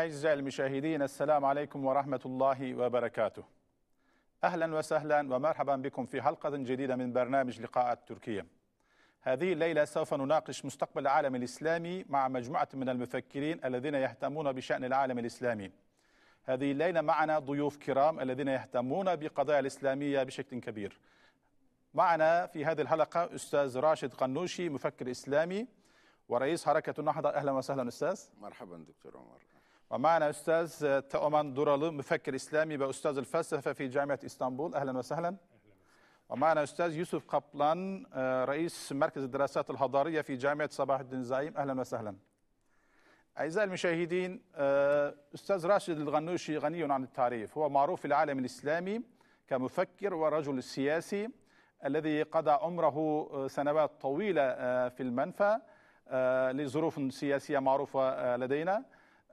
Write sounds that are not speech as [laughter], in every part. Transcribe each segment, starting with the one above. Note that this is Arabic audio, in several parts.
أعزائي المشاهدين السلام عليكم ورحمة الله وبركاته أهلا وسهلا ومرحبا بكم في حلقة جديدة من برنامج لقاءات تركيا هذه الليلة سوف نناقش مستقبل العالم الإسلامي مع مجموعة من المفكرين الذين يهتمون بشأن العالم الإسلامي هذه الليلة معنا ضيوف كرام الذين يهتمون بقضايا الإسلامية بشكل كبير معنا في هذه الحلقة أستاذ راشد قنوشي مفكر إسلامي ورئيس حركة النهضة أهلا وسهلا أستاذ مرحبا دكتور عمر ومعنا أستاذ تؤمن دراlı مفكر إسلامي وأستاذ الفلسفة في جامعة إسطنبول أهلا وسهلا ومعنا أستاذ يوسف قبلان آه، رئيس مركز الدراسات الحضارية في جامعة صباح الدين زايم أهلا وسهلا أعزائي المشاهدين آه، أستاذ راشد الغنوشي غني عن التعريف هو معروف في العالم الإسلامي كمفكر ورجل سياسي الذي قضى عمره آه، سنوات طويلة في المنفى لظروف سياسية معروفة لدينا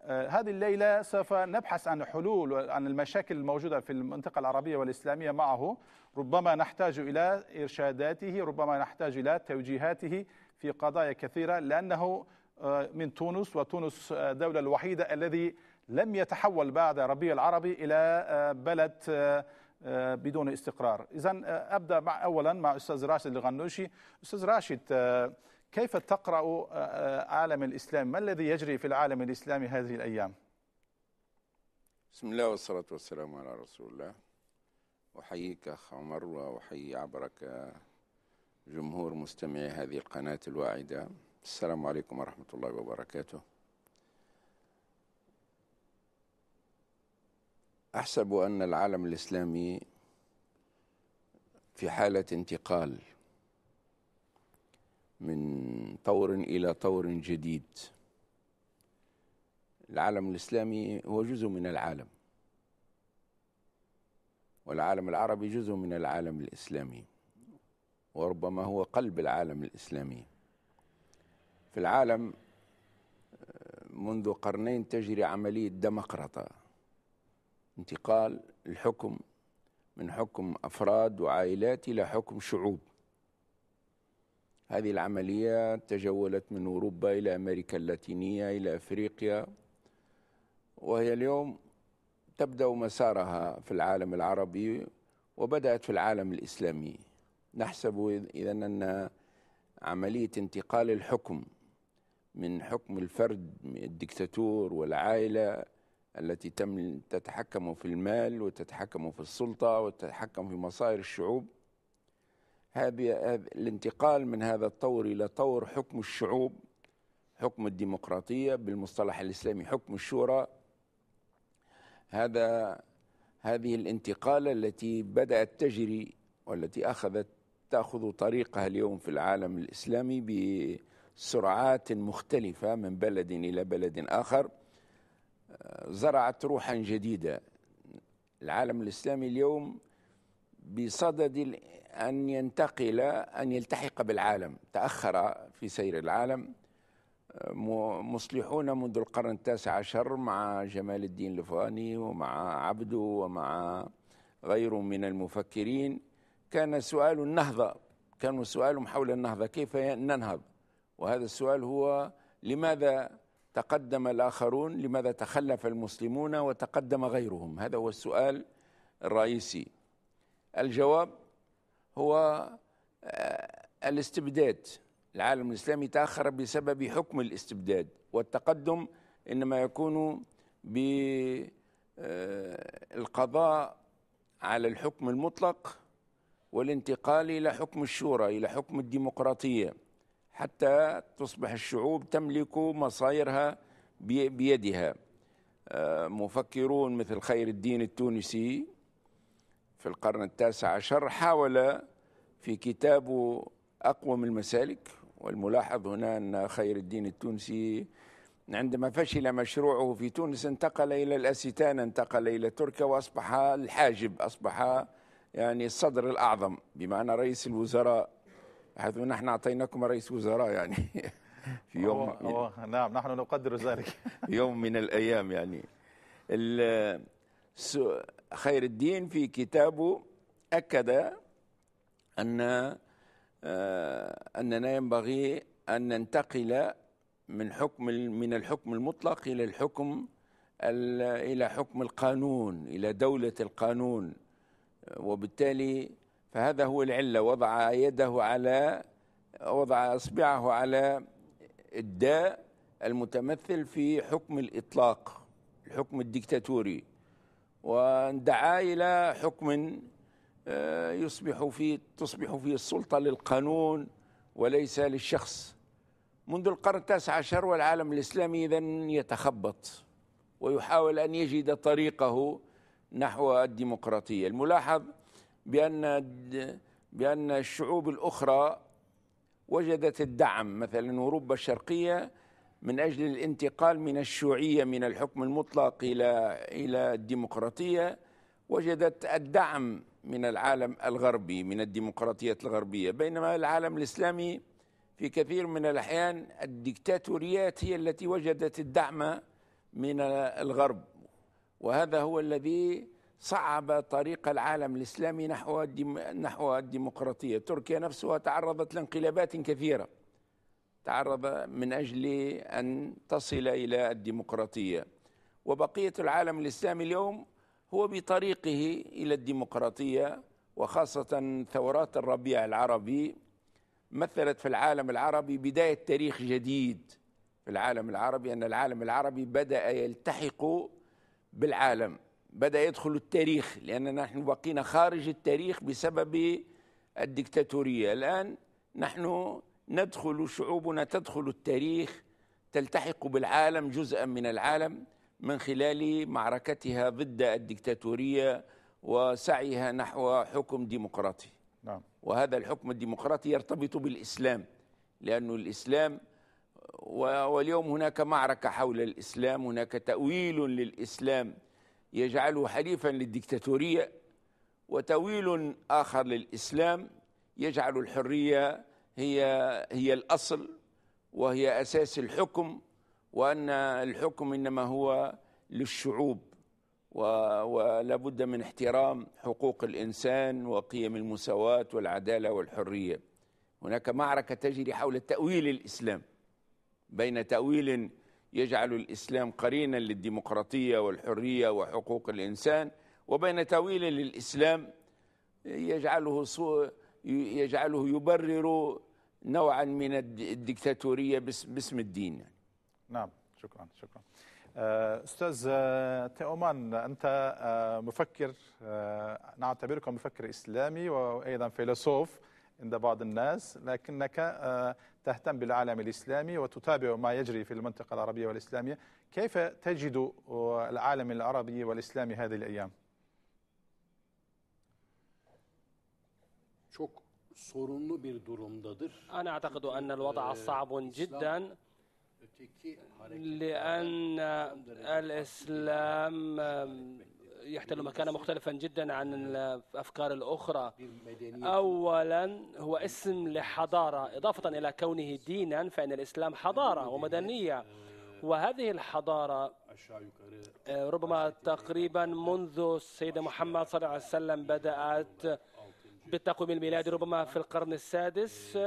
آه، هذه الليلة سوف نبحث عن حلول عن المشاكل الموجودة في المنطقة العربية والإسلامية معه ربما نحتاج إلى إرشاداته ربما نحتاج إلى توجيهاته في قضايا كثيرة لأنه آه، من تونس وتونس الدولة آه، الوحيدة الذي لم يتحول بعد ربيع العربي إلى بلد بدون استقرار إذا أبدأ مع أولا مع أستاذ راشد الغنوشي أستاذ راشد كيف تقرأ آه، آه، عالم الإسلام ما الذي يجري في العالم الإسلامي هذه الأيام بسم الله والصلاة والسلام على رسول الله أحييك أخ عمر وأحيي عبرك جمهور مستمعي هذه القناة الواعدة السلام عليكم ورحمة الله وبركاته أحسب أن العالم الإسلامي في حالة انتقال من طور الى طور جديد العالم الاسلامي هو جزء من العالم والعالم العربي جزء من العالم الاسلامي وربما هو قلب العالم الاسلامي في العالم منذ قرنين تجري عمليه دمقرطه انتقال الحكم من حكم افراد وعائلات الى حكم شعوب هذه العملية تجولت من أوروبا إلى أمريكا اللاتينية إلى أفريقيا وهي اليوم تبدأ مسارها في العالم العربي وبدأت في العالم الإسلامي نحسب إذا أن عملية انتقال الحكم من حكم الفرد الدكتاتور والعائلة التي تتحكم في المال وتتحكم في السلطة وتتحكم في مصائر الشعوب هذه الانتقال من هذا الطور الى طور حكم الشعوب حكم الديمقراطيه بالمصطلح الاسلامي حكم الشورى هذا هذه الانتقاله التي بدات تجري والتي اخذت تاخذ طريقها اليوم في العالم الاسلامي بسرعات مختلفه من بلد الى بلد اخر زرعت روحا جديده العالم الاسلامي اليوم بصدد أن ينتقل أن يلتحق بالعالم تأخر في سير العالم مصلحون منذ القرن التاسع عشر مع جمال الدين الفاني ومع عبده ومع غيره من المفكرين كان سؤال النهضة كانوا سؤالهم حول النهضة كيف ننهض وهذا السؤال هو لماذا تقدم الآخرون لماذا تخلف المسلمون وتقدم غيرهم هذا هو السؤال الرئيسي الجواب هو آه، الاستبداد العالم الإسلامي تأخر بسبب حكم الاستبداد والتقدم إنما يكون بالقضاء آه، على الحكم المطلق والانتقال إلى حكم الشورى إلى حكم الديمقراطية حتى تصبح الشعوب تملك مصائرها بيدها آه، مفكرون مثل خير الدين التونسي في القرن التاسع عشر حاول في كتابه أقوم المسالك والملاحظ هنا أن خير الدين التونسي عندما فشل مشروعه في تونس انتقل إلى الأستان انتقل إلى تركيا وأصبح الحاجب أصبح يعني الصدر الأعظم بمعنى رئيس الوزراء حيث نحن أعطيناكم رئيس وزراء يعني [laughs] في يوم أوه أوه نعم نحن نقدر ذلك [laughs] يوم من الأيام يعني خير الدين في كتابه أكد أن آه، أننا ينبغي أن ننتقل من حكم من الحكم المطلق إلى الحكم إلى حكم القانون إلى دولة القانون وبالتالي فهذا هو العلة وضع يده على وضع إصبعه على الداء المتمثل في حكم الإطلاق الحكم الدكتاتوري واندعا إلى حكم آه، يصبح في تصبح فيه السلطة للقانون وليس للشخص منذ القرن التاسع عشر والعالم الإسلامي إذا يتخبط ويحاول أن يجد طريقه نحو الديمقراطية الملاحظ بأن بأن الشعوب الأخرى وجدت الدعم مثلا أوروبا الشرقية من أجل الانتقال من الشيوعية من الحكم المطلق إلى إلى الديمقراطية وجدت الدعم من العالم الغربي من الديمقراطيات الغربية بينما العالم الإسلامي في كثير من الأحيان الدكتاتوريات هي التي وجدت الدعم من الغرب وهذا هو الذي صعب طريق العالم الإسلامي نحو نحو الديمقراطية تركيا نفسها تعرضت لانقلابات كثيرة تعرض من أجل أن تصل إلى الديمقراطية وبقية العالم الإسلامي اليوم هو بطريقه إلى الديمقراطية وخاصة ثورات الربيع العربي مثلت في العالم العربي بداية تاريخ جديد في العالم العربي أن العالم العربي بدأ يلتحق بالعالم بدأ يدخل التاريخ لاننا نحن بقينا خارج التاريخ بسبب الدكتاتورية الآن نحن ندخل شعوبنا تدخل التاريخ تلتحق بالعالم جزءا من العالم من خلال معركتها ضد الدكتاتورية وسعيها نحو حكم ديمقراطي نعم. وهذا الحكم الديمقراطي يرتبط بالإسلام لأن الإسلام واليوم هناك معركة حول الإسلام هناك تأويل للإسلام يجعله حليفا للدكتاتورية وتأويل آخر للإسلام يجعل الحرية هي هي الأصل وهي أساس الحكم وأن الحكم إنما هو للشعوب ولا بد من احترام حقوق الإنسان وقيم المساواة والعدالة والحرية هناك معركة تجري حول تأويل الإسلام بين تأويل يجعل الإسلام قرينا للديمقراطية والحرية وحقوق الإنسان وبين تأويل للإسلام يجعله يجعله يبرر نوعا من الدكتاتورية باسم الدين نعم شكرا شكرا آه، استاذ آه، تيومان انت آه، مفكر نعتبرك مفكر اسلامي وايضا فيلسوف عند بعض الناس لكنك تهتم بالعالم الاسلامي وتتابع ما يجري في المنطقه العربيه والاسلاميه كيف تجد العالم العربي والاسلامي هذه الايام çok sorunlu bir durumdadır. أنا أعتقد أن الوضع صعب جدا لأن الإسلام يحتل مكانا مختلفا جدا عن الأفكار الأخرى أولا هو اسم لحضارة إضافة إلى كونه دينا فإن الإسلام حضارة ومدنية وهذه الحضارة ربما تقريبا منذ سيدنا محمد صلى الله عليه وسلم بدأت بالتقويم الميلادي ربما في القرن السادس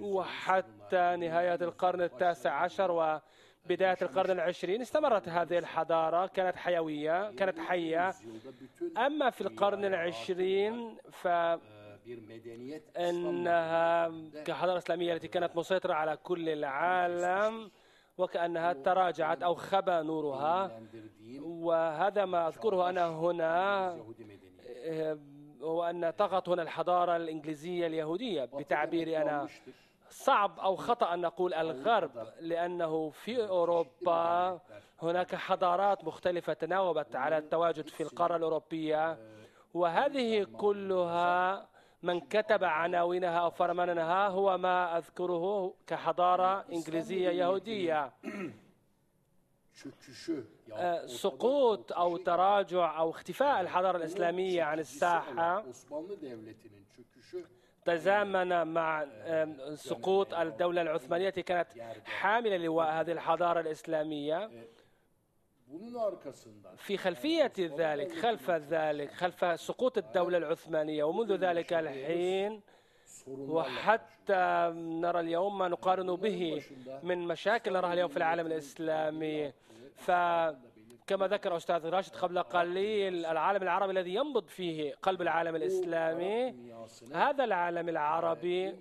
وحتى نهاية القرن التاسع عشر وبداية القرن العشرين استمرت هذه الحضارة كانت حيوية كانت حية أما في القرن العشرين ف انها كحضاره اسلاميه التي كانت مسيطره على كل العالم وكانها تراجعت او خبى نورها وهذا ما اذكره انا هنا هو أن طغت هنا الحضارة الإنجليزية اليهودية بتعبيري أنا صعب أو خطأ أن نقول الغرب لأنه في أوروبا هناك حضارات مختلفة تناوبت على التواجد في القارة الأوروبية آه، وهذه كلها من كتب عناوينها أو فرمانها هو ما أذكره كحضارة إنجليزية يهودية آه، سقوط أو تراجع أو اختفاء يعني الحضارة الإسلامية عن الساحة يعني يعني تزامن مع آه، سقوط الدولة العثمانية التي كانت حاملة لواء هذه الحضارة الإسلامية آه، في خلفية ذلك خلف ذلك خلف سقوط الدولة العثمانية ومنذ ذلك الحين وحتى نرى اليوم ما نقارن به من مشاكل نراها اليوم في العالم الإسلامي فكما ذكر أستاذ راشد قبل قليل العالم العربي الذي ينبض فيه قلب العالم الإسلامي هذا العالم العربي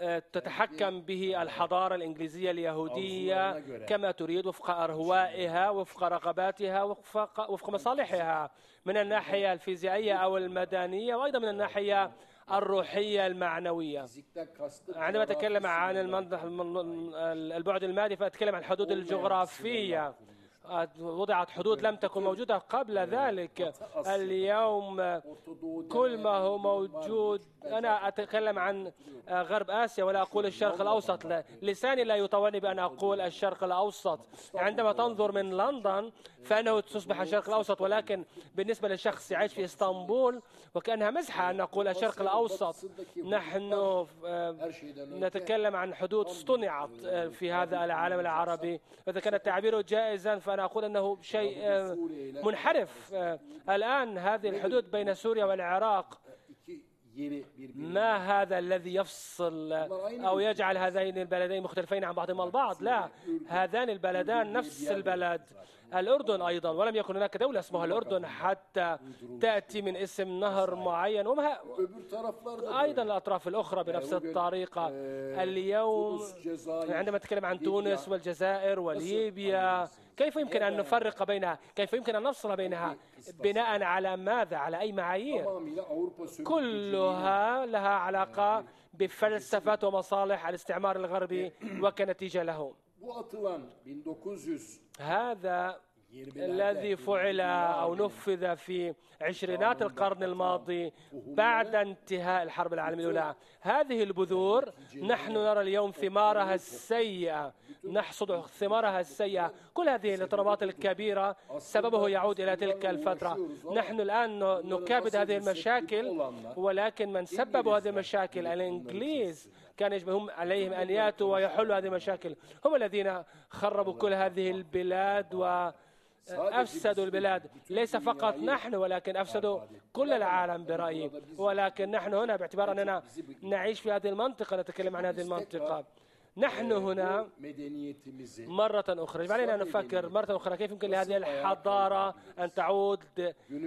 آه، تتحكم به الحضارة الإنجليزية اليهودية كما تريد وفق أرهوائها وفق رغباتها وفق, وفق مصالحها من الناحية الفيزيائية أو المدنية وأيضا من الناحية الروحية المعنوية عندما أتكلم عن البعد المادي فأتكلم عن الحدود الجغرافية وضعت حدود لم تكن موجودة قبل ذلك اليوم كل ما هو موجود أنا أتكلم عن غرب آسيا ولا أقول الشرق الأوسط لساني لا يطولني بأن أقول الشرق الأوسط عندما تنظر من لندن فإنه تصبح الشرق الأوسط ولكن بالنسبة للشخص يعيش في إسطنبول وكأنها مزحة أن نقول الشرق الأوسط نحن آه، نتكلم عن حدود اصطنعت آه، في هذا العالم العربي إذا كان التعبير جائزا فأنا أنا أقول أنه شيء آه، منحرف آه، الآن هذه الحدود بين سوريا والعراق آه، ما هذا الذي يفصل أو يجعل هذين البلدين مختلفين عن بعضهما البعض لا هذان البلدان نفس البلد الأردن أيضا ولم يكن هناك دولة اسمها الأردن حتى تأتي من اسم نهر معين ومها أيضا الأطراف الأخرى بنفس الطريقة اليوم عندما نتكلم عن تونس والجزائر وليبيا كيف يمكن أن نفرق بينها كيف يمكن أن نفصل بينها بناء على ماذا على أي معايير كلها لها علاقة بفلسفة ومصالح الاستعمار الغربي وكنتيجة له هذا الذي فعل أو نفذ في عشرينات القرن الماضي بعد انتهاء الحرب العالمية الأولى هذه البذور نحن نرى اليوم ثمارها السيئة نحصد ثمارها السيئة كل هذه الاضطرابات الكبيرة سببه يعود إلى تلك الفترة نحن الآن نكابد هذه المشاكل ولكن من سبب هذه المشاكل الإنجليز كان يجب عليهم أن يأتوا ويحلوا هذه المشاكل هم الذين خربوا كل هذه البلاد و أفسدوا البلاد ليس فقط نحن ولكن أفسدوا كل العالم برأيي ولكن نحن هنا باعتبار أننا نعيش في هذه المنطقة نتكلم عن هذه المنطقة نحن آه، هنا مرة أخرى يجب علينا أن نفكر مرة أخرى كيف يمكن لهذه الحضارة أن تعود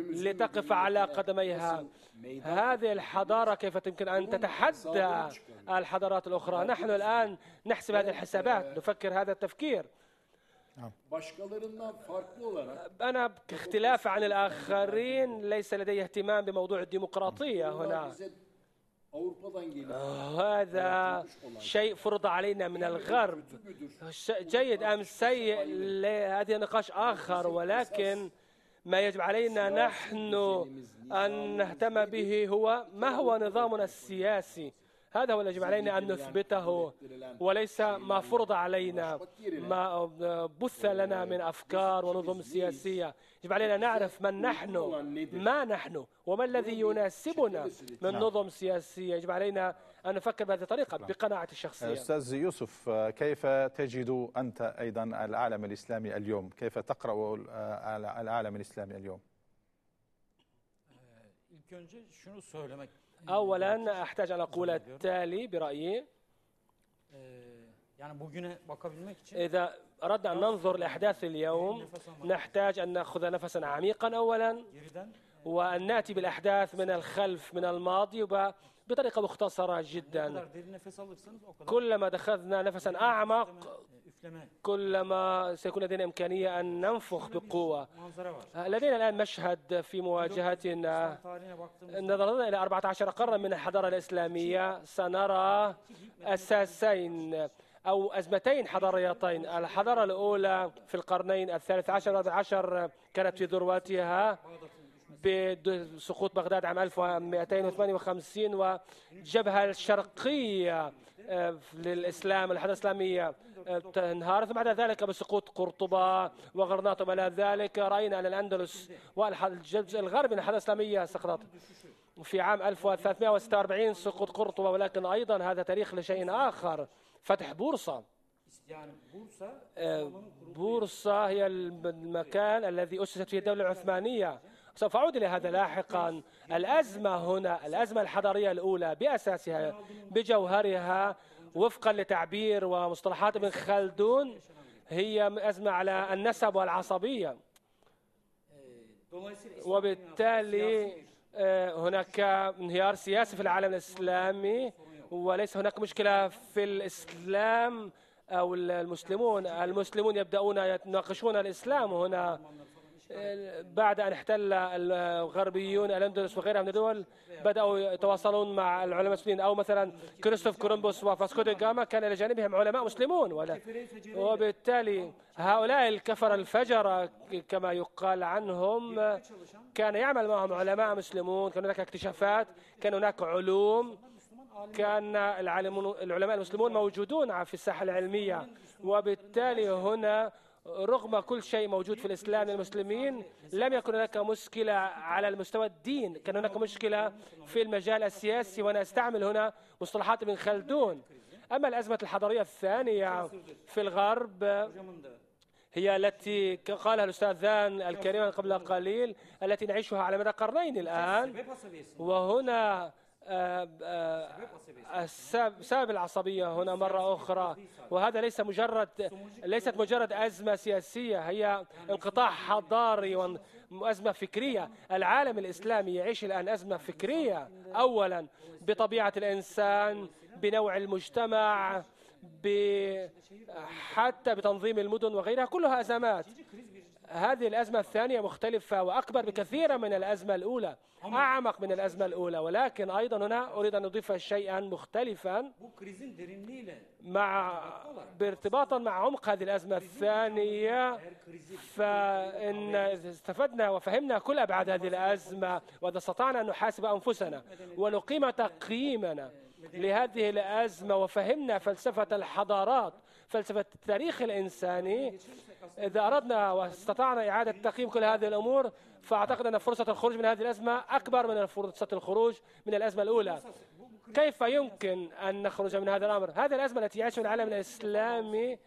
لتقف على قدميها هذه الحضارة كيف يمكن أن تتحدى الحضارات الأخرى نحن الآن نحسب هذه آه، الحسابات آه. نفكر هذا التفكير أنا باختلاف عن الآخرين ليس لدي اهتمام بموضوع الديمقراطية هنا آه، هذا شيء فرض علينا من يعني الغرب جيد أم سيء هذا نقاش آخر ولكن ما يجب علينا نحن أن نهتم به هو ما هو نظامنا السياسي هذا هو يجب علينا أن نثبته وليس ما فرض علينا ما بث لنا من أفكار ونظم سياسية يجب علينا نعرف من نحن ما نحن وما الذي يناسبنا من نعم. نظم سياسية يجب علينا أن نفكر بهذه الطريقة نعم. بقناعة الشخصية أستاذ يوسف كيف تجد أنت أيضا العالم الإسلامي اليوم كيف تقرأ العالم الإسلامي اليوم önce şunu söylemek إيه، اولا احتاج ان اقول التالي برايي إيه، يعني إذا أردنا أن ننظر لأحداث اليوم نحتاج أن نأخذ نفسا عميقا أولا وأن نأتي بالأحداث من الخلف من الماضي بطريقة مختصرة جدا كلما دخلنا نفسا أعمق كلما سيكون لدينا إمكانية أن ننفخ بقوة آه، لدينا الآن مشهد في مواجهتنا آه، نظرنا إلى 14 قرن من الحضارة الإسلامية سنرى أساسين أو أزمتين حضاريتين الحضارة الأولى في القرنين الثالث عشر والرابع عشر كانت في ذروتها بسقوط بغداد عام 1258 والجبهة الشرقية آه، للإسلام الحدث الإسلامية آه، تنهار ثم بعد ذلك بسقوط قرطبة وغرناطة وما إلى ذلك رأينا أن الأندلس والجزء الغربي من الحدث الإسلامية سقطت في عام 1346 سقوط قرطبة ولكن أيضا هذا تاريخ لشيء آخر فتح بورصة آه، بورصة هي المكان الذي أسست فيه الدولة العثمانية سوف أعود إلى هذا لاحقا الأزمة هنا الأزمة الحضارية الأولى بأساسها بجوهرها وفقا لتعبير ومصطلحات ابن خلدون هي أزمة على النسب والعصبية وبالتالي آه، هناك انهيار سياسي في العالم الإسلامي وليس هناك مشكلة في الإسلام أو المسلمون المسلمون يبدأون يناقشون الإسلام هنا بعد أن احتل الغربيون الأندلس وغيرها من الدول بدأوا يتواصلون مع العلماء المسلمين أو مثلا كريستوف كولومبوس وفاسكو دي جاما كان إلى جانبهم علماء مسلمون ولا وبالتالي هؤلاء الكفر الفجرة كما يقال عنهم كان يعمل معهم علماء مسلمون كان هناك اكتشافات كان هناك علوم كان العلماء المسلمون موجودون في الساحة العلمية وبالتالي هنا رغم كل شيء موجود في الإسلام للمسلمين لم يكن هناك مشكلة على المستوى الدين كان هناك مشكلة في المجال السياسي وأنا أستعمل هنا مصطلحات ابن خلدون أما الأزمة الحضارية الثانية في الغرب هي التي قالها الأستاذان الكريمان قبل قليل التي نعيشها على مدى قرنين الآن وهنا سبب العصبية هنا مرة أخرى وهذا ليس مجرد ليست مجرد أزمة سياسية هي انقطاع حضاري وأزمة فكرية العالم الإسلامي يعيش الآن أزمة فكرية أولا بطبيعة الإنسان بنوع المجتمع حتى بتنظيم المدن وغيرها كلها أزمات هذه الأزمة الثانية مختلفة وأكبر بكثير من الأزمة الأولى أعمق من الأزمة الأولى ولكن أيضا هنا أريد أن أضيف شيئا مختلفا مع بارتباطا مع عمق هذه الأزمة الثانية فإن استفدنا وفهمنا كل أبعاد هذه الأزمة وإذا استطعنا أن نحاسب أنفسنا ونقيم تقييمنا لهذه الأزمة وفهمنا فلسفة الحضارات فلسفة التاريخ الإنساني إذا أردنا واستطعنا إعادة تقييم كل هذه الأمور فأعتقد أن فرصة الخروج من هذه الأزمة أكبر من فرصة الخروج من الأزمة الأولى كيف يمكن أن نخرج من هذا الأمر؟ هذه الأزمة التي يعيشها العالم الإسلامي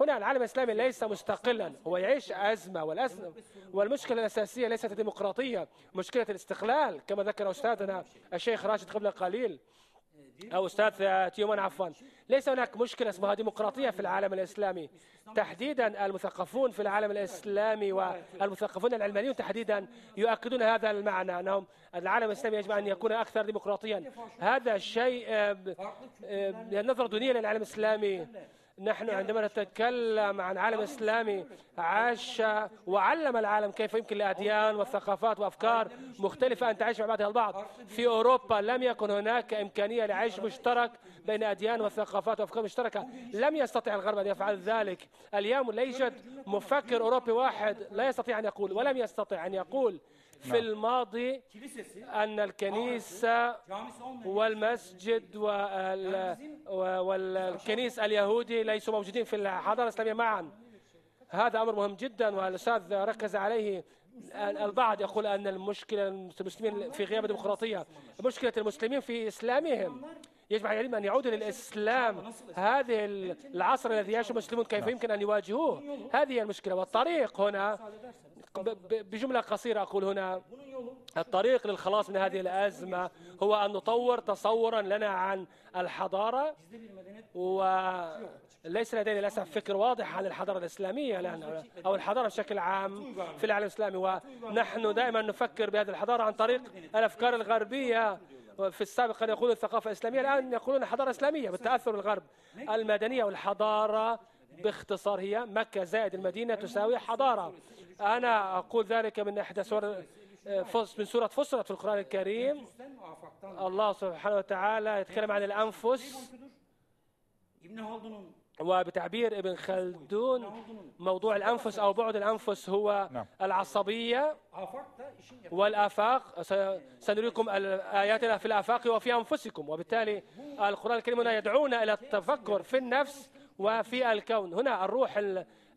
هنا العالم الإسلامي ليس مستقلا هو يعيش أزمة والأزمة والمشكلة الأساسية ليست الديمقراطية مشكلة الاستقلال كما ذكر أستاذنا الشيخ راشد قبل قليل أو أستاذ تيومان عفوا ليس هناك مشكلة اسمها ديمقراطية في العالم الإسلامي تحديدا المثقفون في العالم الإسلامي والمثقفون العلمانيون تحديدا يؤكدون هذا المعنى أنهم العالم الإسلامي يجب أن يكون أكثر ديمقراطيا هذا الشيء يعني نظرة دونية للعالم الإسلامي نحن عندما نتكلم عن عالم إسلامي عاش وعلم العالم كيف يمكن لأديان وثقافات وأفكار مختلفة أن تعيش مع بعضها البعض في أوروبا لم يكن هناك إمكانية لعيش مشترك بين أديان وثقافات وأفكار مشتركة لم يستطع الغرب أن يفعل ذلك اليوم لا يوجد مفكر أوروبي واحد لا يستطيع أن يقول ولم يستطع أن يقول في نعم. الماضي أن الكنيسة والمسجد والكنيسة اليهودي ليسوا موجودين في الحضارة الإسلامية معا هذا أمر مهم جدا والأستاذ ركز عليه البعض يقول أن المشكلة المسلمين في غياب الديمقراطية مشكلة المسلمين في إسلامهم يجب على العلم أن يعودوا للإسلام هذه العصر الذي يعيشه المسلمون كيف نعم. يمكن أن يواجهوه هذه المشكلة والطريق هنا بجملة قصيرة أقول هنا الطريق للخلاص من هذه الأزمة هو أن نطور تصورا لنا عن الحضارة وليس لدينا للأسف فكر واضح عن الحضارة الإسلامية لأن أو الحضارة بشكل عام في العالم الإسلامي ونحن دائما نفكر بهذه الحضارة عن طريق الأفكار الغربية في السابق كانوا يقولون الثقافة الإسلامية الآن يقولون الحضارة الإسلامية بالتأثر الغرب المدنية والحضارة باختصار هي مكة زائد المدينة تساوي حضارة أنا أقول ذلك من إحدى سور آه، من سورة فصلت في القرآن الكريم الله سبحانه وتعالى يتكلم عن الأنفس وبتعبير ابن خلدون موضوع الأنفس أو بعد الأنفس هو نعم. العصبية والآفاق سنريكم آياتنا في الآفاق وفي أنفسكم وبالتالي القرآن الكريم هنا يدعونا إلى التفكر في النفس وفي الكون هنا الروح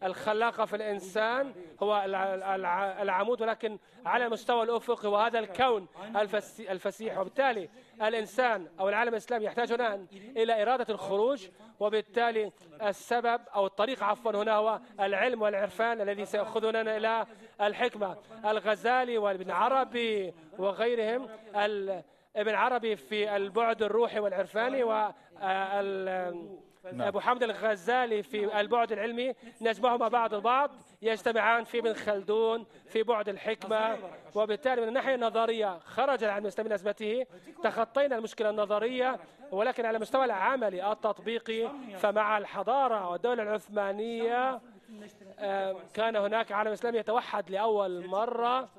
الخلاقة في الإنسان هو العمود ولكن على المستوى الأفقي وهذا الكون الفسيح وبالتالي الإنسان أو العالم الإسلامي يحتاج هنا إلى إرادة الخروج وبالتالي السبب أو الطريق عفوا هنا هو العلم والعرفان الذي سيأخذنا إلى الحكمة الغزالي وابن عربي وغيرهم ابن عربي في البعد الروحي والعرفاني وال آه، نعم. أبو حمد الغزالي في نعم. البعد العلمي نجمعهما بعض البعض يجتمعان في ابن خلدون في بعد الحكمة وبالتالي من الناحية النظرية خرج العلم الإسلامي من أزمته تخطينا المشكلة النظرية ولكن على المستوى العملي التطبيقي فمع الحضارة والدولة العثمانية كان هناك عالم إسلامي يتوحد لأول مرة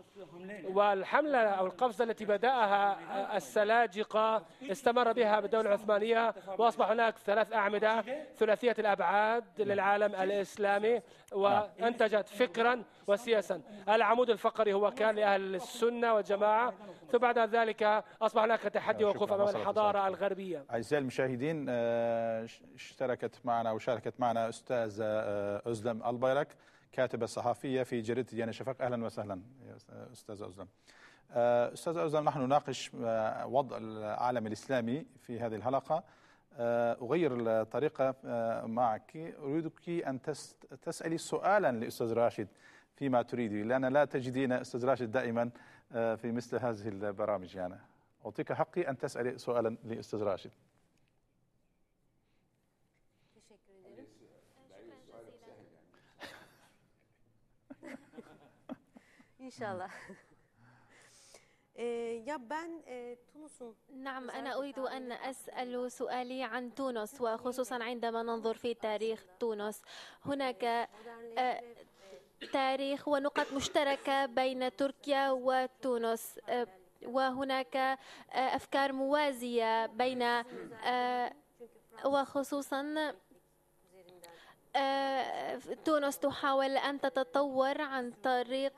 والحملة أو القفزة التي بدأها السلاجقة استمر بها بالدولة العثمانية وأصبح هناك ثلاث أعمدة ثلاثية الأبعاد للعالم الإسلامي وأنتجت فكرا وسياسا العمود الفقري هو كان لأهل السنة والجماعة فبعد ذلك أصبح هناك تحدي آه، وقوف أمام الحضارة الغربية أعزائي المشاهدين آه، اشتركت معنا وشاركت معنا أستاذة آه، أزلم البيرك كاتبة صحفية في جريدة ديانة شفق أهلا وسهلا أستاذة أزلم أستاذ أوزان نحن نناقش وضع العالم الإسلامي في هذه الحلقة أغير الطريقة معك أريدك أن تسألي سؤالا لأستاذ راشد فيما تريدي لأن لا تجدين أستاذ راشد دائما آه، في مثل هذه البرامج يعني أعطيك حقي أن تسألي سؤالا لأستاذ راشد إن إيه، يا بان إيه، تونس نعم أنا أريد أن أسأل سؤالي عن تونس وخصوصا عندما ننظر في تاريخ تونس هناك آه، تاريخ ونقاط مشتركة بين تركيا وتونس أه، وهناك أه، أفكار موازية بين أه، وخصوصا آه، تونس تحاول أن تتطور عن طريق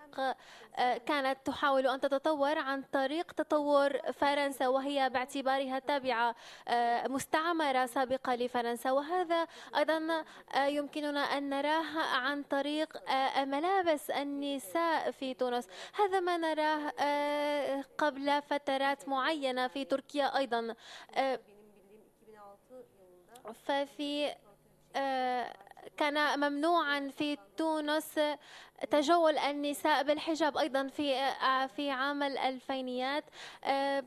آه، كانت تحاول أن تتطور عن طريق تطور فرنسا وهي باعتبارها تابعة آه، مستعمرة سابقة لفرنسا وهذا أيضا يمكننا أن نراه عن طريق ملابس النساء في تونس هذا ما نراه قبل فترات معينة في تركيا أيضا ففي كان ممنوعا في تونس تجول النساء بالحجاب ايضا في آه، في عام الالفينيات آه،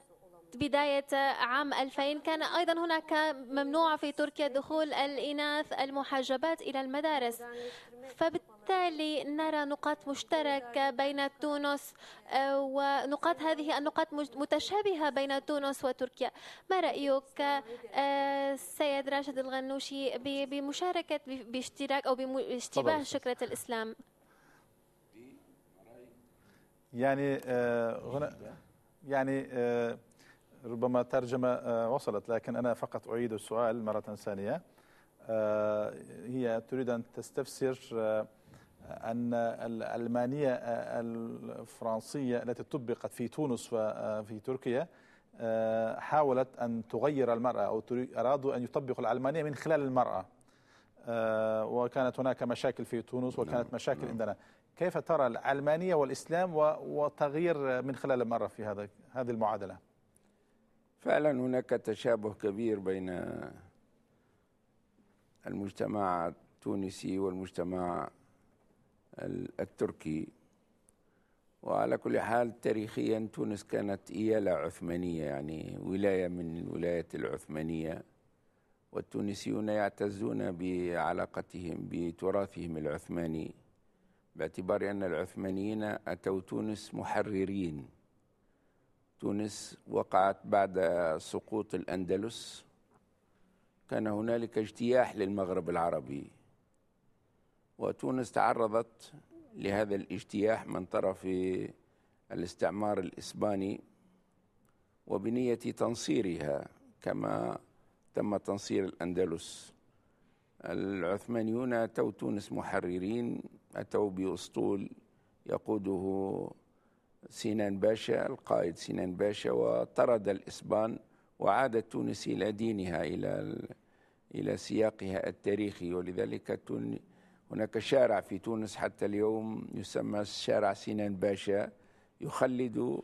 بداية عام 2000 كان أيضا هناك ممنوع في تركيا دخول الإناث المحجبات إلى المدارس فبالتالي نرى نقاط مشتركة بين تونس آه، ونقاط هذه النقاط متشابهة بين تونس وتركيا ما رأيك آه، سيد راشد الغنوشي بمشاركة باشتراك أو باشتباه شكرة الإسلام يعني آه، هنا يعني ربما ترجمة آه، وصلت لكن أنا فقط أعيد السؤال مرة ثانية آه، هي تريد أن تستفسر آه، أن الألمانية الفرنسية التي طبقت في تونس وفي تركيا حاولت أن تغير المرأة أو أرادوا أن يطبقوا العلمانية من خلال المرأة وكانت هناك مشاكل في تونس وكانت نعم، مشاكل نعم. عندنا كيف ترى العلمانية والإسلام وتغيير من خلال المرأة في هذا هذه المعادلة فعلا هناك تشابه كبير بين المجتمع التونسي والمجتمع التركي وعلى كل حال تاريخيا تونس كانت إيالة عثمانية يعني ولاية من الولايات العثمانية والتونسيون يعتزون بعلاقتهم بتراثهم العثماني باعتبار أن العثمانيين أتوا تونس محررين تونس وقعت بعد سقوط الأندلس كان هنالك اجتياح للمغرب العربي وتونس تعرضت لهذا الاجتياح من طرف الاستعمار الإسباني وبنية تنصيرها كما تم تنصير الأندلس العثمانيون أتوا تونس محررين أتوا بأسطول يقوده سنان باشا القائد سنان باشا وطرد الإسبان وعادت تونس إلى دينها إلى إلى سياقها التاريخي ولذلك هناك شارع في تونس حتى اليوم يسمى شارع سنان باشا يخلد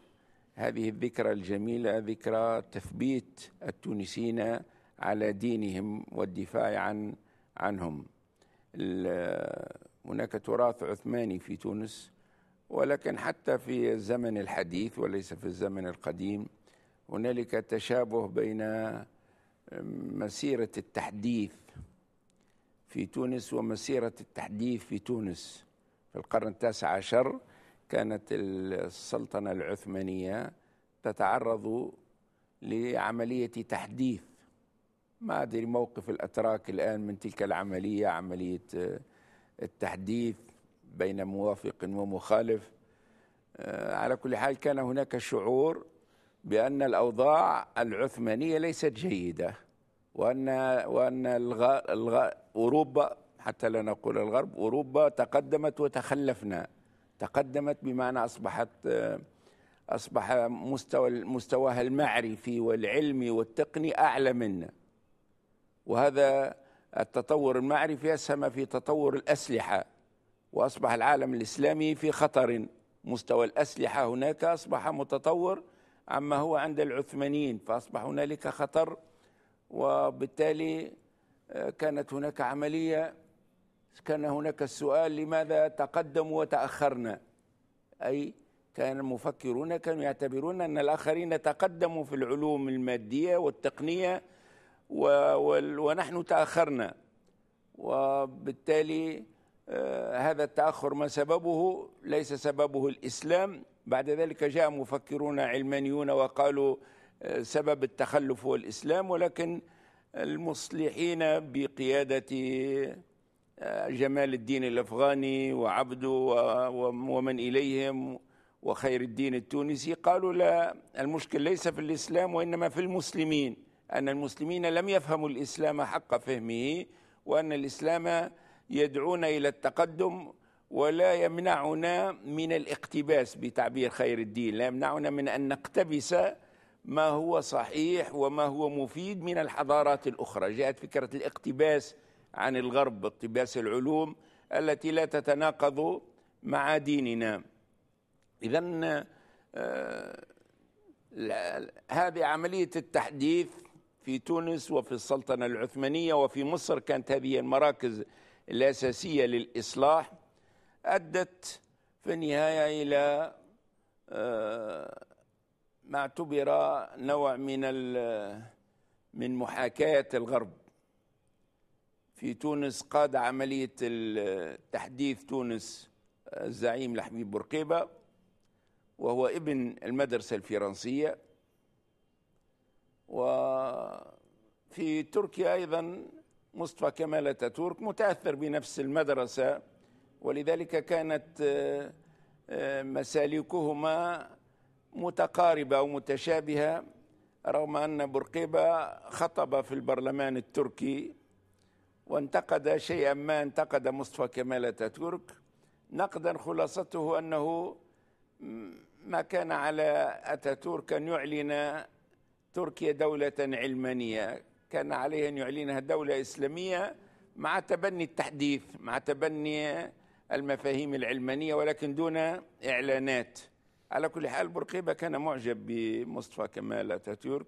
هذه الذكرى الجميلة ذكرى تثبيت التونسيين على دينهم والدفاع عن عنهم هناك تراث عثماني في تونس ولكن حتى في الزمن الحديث وليس في الزمن القديم هنالك تشابه بين مسيرة التحديث في تونس ومسيرة التحديث في تونس في القرن التاسع عشر كانت السلطنة العثمانية تتعرض لعملية تحديث ما أدري موقف الأتراك الآن من تلك العملية عملية آه، التحديث بين موافق ومخالف آه، على كل حال كان هناك شعور بأن الأوضاع العثمانية ليست جيدة وأن وأن الغ... الغ... أوروبا حتى لا نقول الغرب أوروبا تقدمت وتخلفنا تقدمت بمعنى أصبحت آه، أصبح مستوى مستواها المعرفي والعلمي والتقني أعلى منا وهذا التطور المعرفي أسهم في تطور الأسلحة واصبح العالم الاسلامي في خطر مستوى الاسلحه هناك اصبح متطور عما هو عند العثمانيين فاصبح هنالك خطر وبالتالي آه، كانت هناك عمليه كان هناك السؤال لماذا تقدموا وتاخرنا اي كان المفكرون كانوا يعتبرون ان الاخرين تقدموا في العلوم الماديه والتقنيه ونحن تاخرنا وبالتالي آه، هذا التأخر ما سببه ليس سببه الإسلام بعد ذلك جاء مفكرون علمانيون وقالوا آه، سبب التخلف هو الإسلام ولكن المصلحين بقيادة آه، جمال الدين الأفغاني وعبده ومن إليهم وخير الدين التونسي قالوا لا المشكل ليس في الإسلام وإنما في المسلمين أن المسلمين لم يفهموا الإسلام حق فهمه وأن الإسلام يدعونا إلى التقدم ولا يمنعنا من الاقتباس بتعبير خير الدين لا يمنعنا من أن نقتبس ما هو صحيح وما هو مفيد من الحضارات الأخرى جاءت فكرة الاقتباس عن الغرب اقتباس العلوم التي لا تتناقض مع ديننا إذا آه، هذه عملية التحديث في تونس وفي السلطنة العثمانية وفي مصر كانت هذه المراكز الأساسية للإصلاح أدت في النهاية إلى آه، ما اعتبر نوع من من محاكاة الغرب في تونس قاد عملية تحديث تونس آه، الزعيم لحميد بورقيبة وهو ابن المدرسة الفرنسية وفي تركيا أيضا مصطفى كمال اتاتورك متاثر بنفس المدرسه ولذلك كانت آه، آه، مسالكهما متقاربه ومتشابهه رغم ان بورقيبه خطب في البرلمان التركي وانتقد شيئا ما انتقد مصطفى كمال اتاتورك نقدا خلاصته انه ما كان على اتاتورك ان يعلن تركيا دوله علمانيه كان عليه أن يعلنها دولة إسلامية مع تبني التحديث مع تبني المفاهيم العلمانية ولكن دون إعلانات على كل حال بورقيبه كان معجب بمصطفى كمال أتاتورك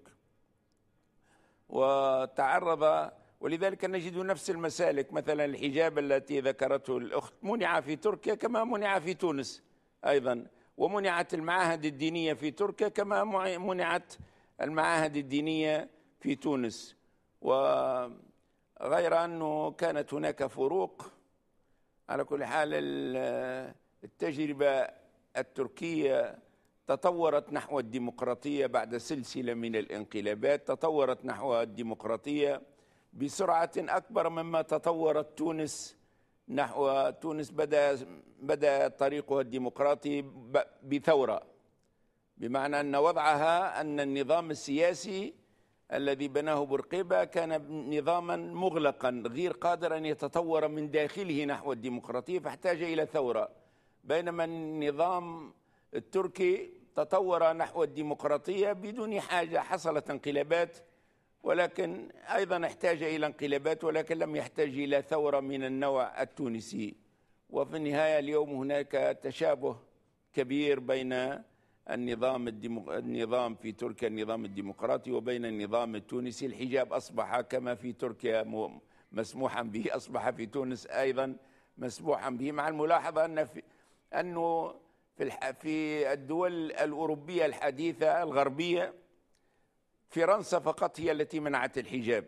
وتعرض ولذلك نجد نفس المسالك مثلا الحجاب التي ذكرته الأخت منع في تركيا كما منع في تونس أيضا ومنعت المعاهد الدينية في تركيا كما منعت المعاهد الدينية في تونس وغير أنه كانت هناك فروق على كل حال التجربة التركية تطورت نحو الديمقراطية بعد سلسلة من الانقلابات تطورت نحو الديمقراطية بسرعة أكبر مما تطورت تونس نحو تونس بدا بدا طريقها الديمقراطي بثورة بمعنى أن وضعها أن النظام السياسي الذي بناه بورقيبة كان نظاما مغلقا غير قادر أن يتطور من داخله نحو الديمقراطية فاحتاج إلى ثورة بينما النظام التركي تطور نحو الديمقراطية بدون حاجة حصلت انقلابات ولكن أيضا احتاج إلى انقلابات ولكن لم يحتاج إلى ثورة من النوع التونسي وفي النهاية اليوم هناك تشابه كبير بين النظام الديمق... النظام في تركيا النظام الديمقراطي وبين النظام التونسي الحجاب اصبح كما في تركيا م... مسموحا به اصبح في تونس ايضا مسموحا به مع الملاحظه ان في انه في الح... في الدول الاوروبيه الحديثه الغربيه فرنسا فقط هي التي منعت الحجاب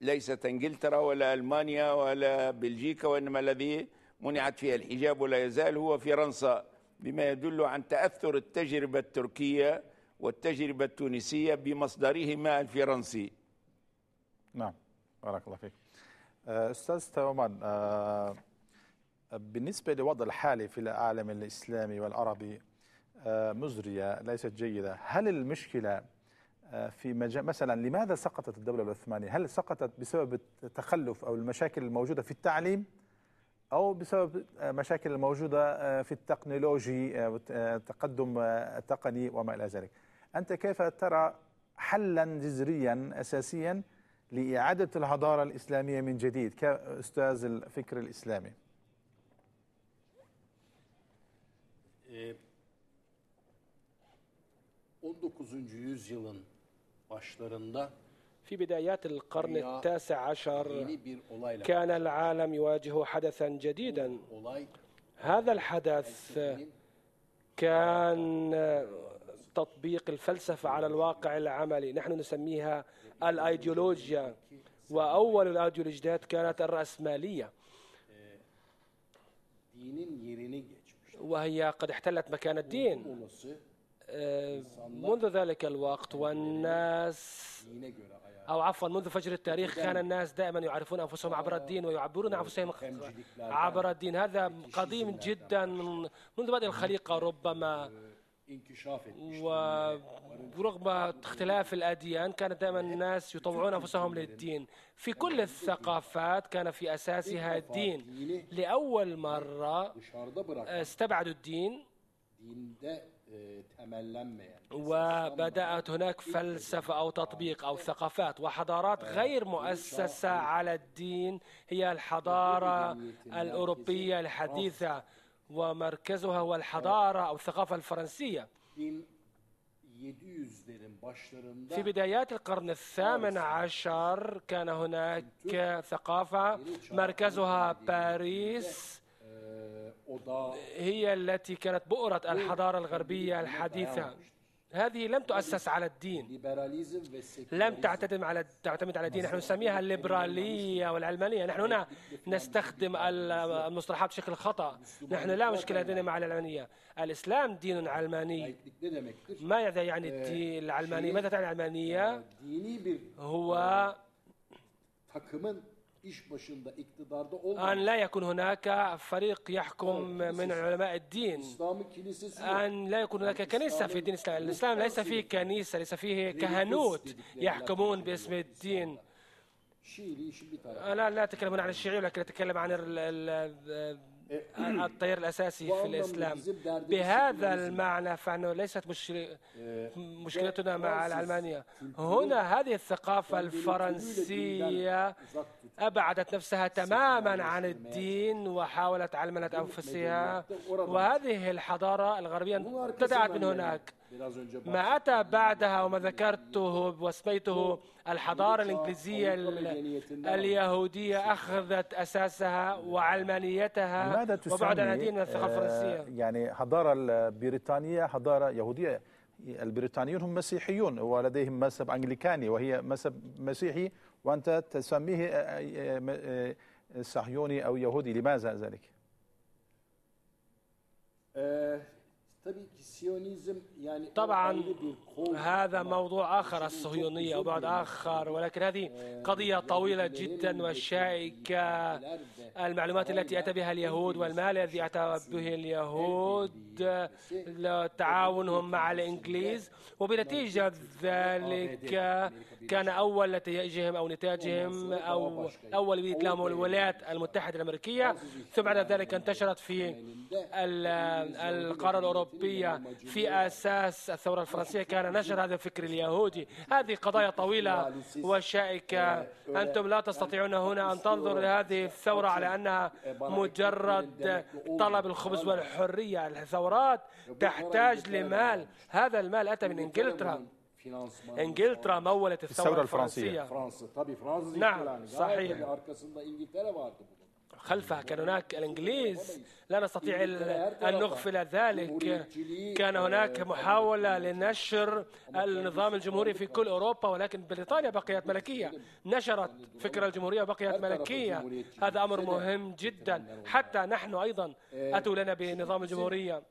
ليست انجلترا ولا المانيا ولا بلجيكا وانما الذي منعت فيها الحجاب ولا يزال هو فرنسا بما يدل عن تأثر التجربة التركية والتجربة التونسية بمصدرهما الفرنسي نعم بارك الله فيك آه، أستاذ تومان آه، بالنسبة للوضع الحالي في العالم الإسلامي والعربي آه، مزرية ليست جيدة هل المشكلة في مجال مثلا لماذا سقطت الدولة العثمانية هل سقطت بسبب التخلف أو المشاكل الموجودة في التعليم او بسبب مشاكل الموجوده آه، في التكنولوجي التقدم آه، آه، التقني وما الى ذلك انت كيف ترى حلا جذريا اساسيا لاعاده الحضاره الاسلاميه من جديد كاستاذ الفكر الاسلامي 19. yüzyılın başlarında في بدايات القرن أيوة. التاسع عشر كان العالم يواجه حدثا جديدا هذا الحدث كان تطبيق الفلسفة على الواقع العملي نحن نسميها الأيديولوجيا وأول الأيديولوجيات كانت الرأسمالية وهي قد احتلت مكان الدين آه، منذ ذلك الوقت والناس أو عفوا منذ فجر التاريخ كان الناس دائما يعرفون أنفسهم عبر آه، الدين ويعبرون آه، أنفسهم عبر الدين هذا قديم جدا منذ بدء الخليقة ربما آه، ورغم اختلاف الأديان كان دائما الناس يطوعون أنفسهم للدين في كل الثقافات كان في أساسها الدين لأول مرة استبعدوا الدين يعني. وبدأت هناك فلسفة أو تطبيق أو ثقافات وحضارات آه، غير مؤسسة على الدين هي الحضارة الأوروبية الحديثة ومركزها هو الحضارة أو الثقافة الفرنسية في بدايات القرن الثامن عشر كان هناك ثقافة مركزها باريس [laughs] هي التي كانت بؤرة الحضارة الغربية الحديثة هذه لم تؤسس على الدين لم تعتمد على تعتمد على الدين نحن نسميها الليبرالية والعلمانية نحن هنا نستخدم المصطلحات بشكل خطأ نحن لا مشكلة لدينا مع العلمانية الإسلام دين علماني ماذا يعني آه، الدين العلماني ماذا تعني العلمانية آه، هو أن لا يكون هناك فريق يحكم من علماء الدين أن لا يكون هناك كنيسة في دين الإسلام الإسلام ليس فيه كنيسة ليس فيه كهنوت يحكمون باسم الدين أنا لا لا يتكلمون عن الشيعي ولكن أتكلم عن ال- إيه، التيار الأساسي في الإسلام بهذا المعنى فأنه ليست إيه، مشكلتنا مع العلمانية هنا هذه الثقافة الفرنسية أبعدت نفسها تماما عن الدين وحاولت علمنة أنفسها وهذه الحضارة الغربية ابتدعت من هناك ما أتى بعدها وما ذكرته واسميته الحضارة الإنجليزية اليهودية أخذت أساسها وعلمانيتها لماذا آه، الفرنسية يعني حضارة البريطانية حضارة يهودية البريطانيون هم مسيحيون ولديهم مذهب أنجليكاني وهي مذهب مسيحي وأنت تسميه آه، آه، صهيوني أو يهودي لماذا ذلك؟ يعني طبعا هذا موضوع آخر الصهيونية وبعد آخر ولكن هذه آه، قضية طويلة جدا والشائكة المعلومات التي أتى بها اليهود والمال الذي أتى به اليهود تعاونهم مع الإنجليز وبنتيجة ذلك كان أول نتائجهم أو نتاجهم أو أول بيت لهم الولايات المتحدة الأمريكية ثم بعد ذلك انتشرت في القارة الأوروبية الأوروبية في أساس الثورة الفرنسية كان نشر هذا الفكر اليهودي هذه قضايا طويلة وشائكة أنتم لا تستطيعون هنا أن تنظر لهذه الثورة على أنها مجرد طلب الخبز والحرية الثورات تحتاج لمال هذا المال أتى من إنجلترا انجلترا مولت الثوره الفرنسيه نعم صحيح خلفها كان هناك الانجليز لا نستطيع ان نغفل ذلك كان هناك محاوله لنشر النظام الجمهوري في كل اوروبا ولكن بريطانيا بقيت ملكيه نشرت فكره الجمهوريه وبقيت ملكيه هذا امر مهم جدا حتى نحن ايضا اتوا لنا بنظام الجمهوريه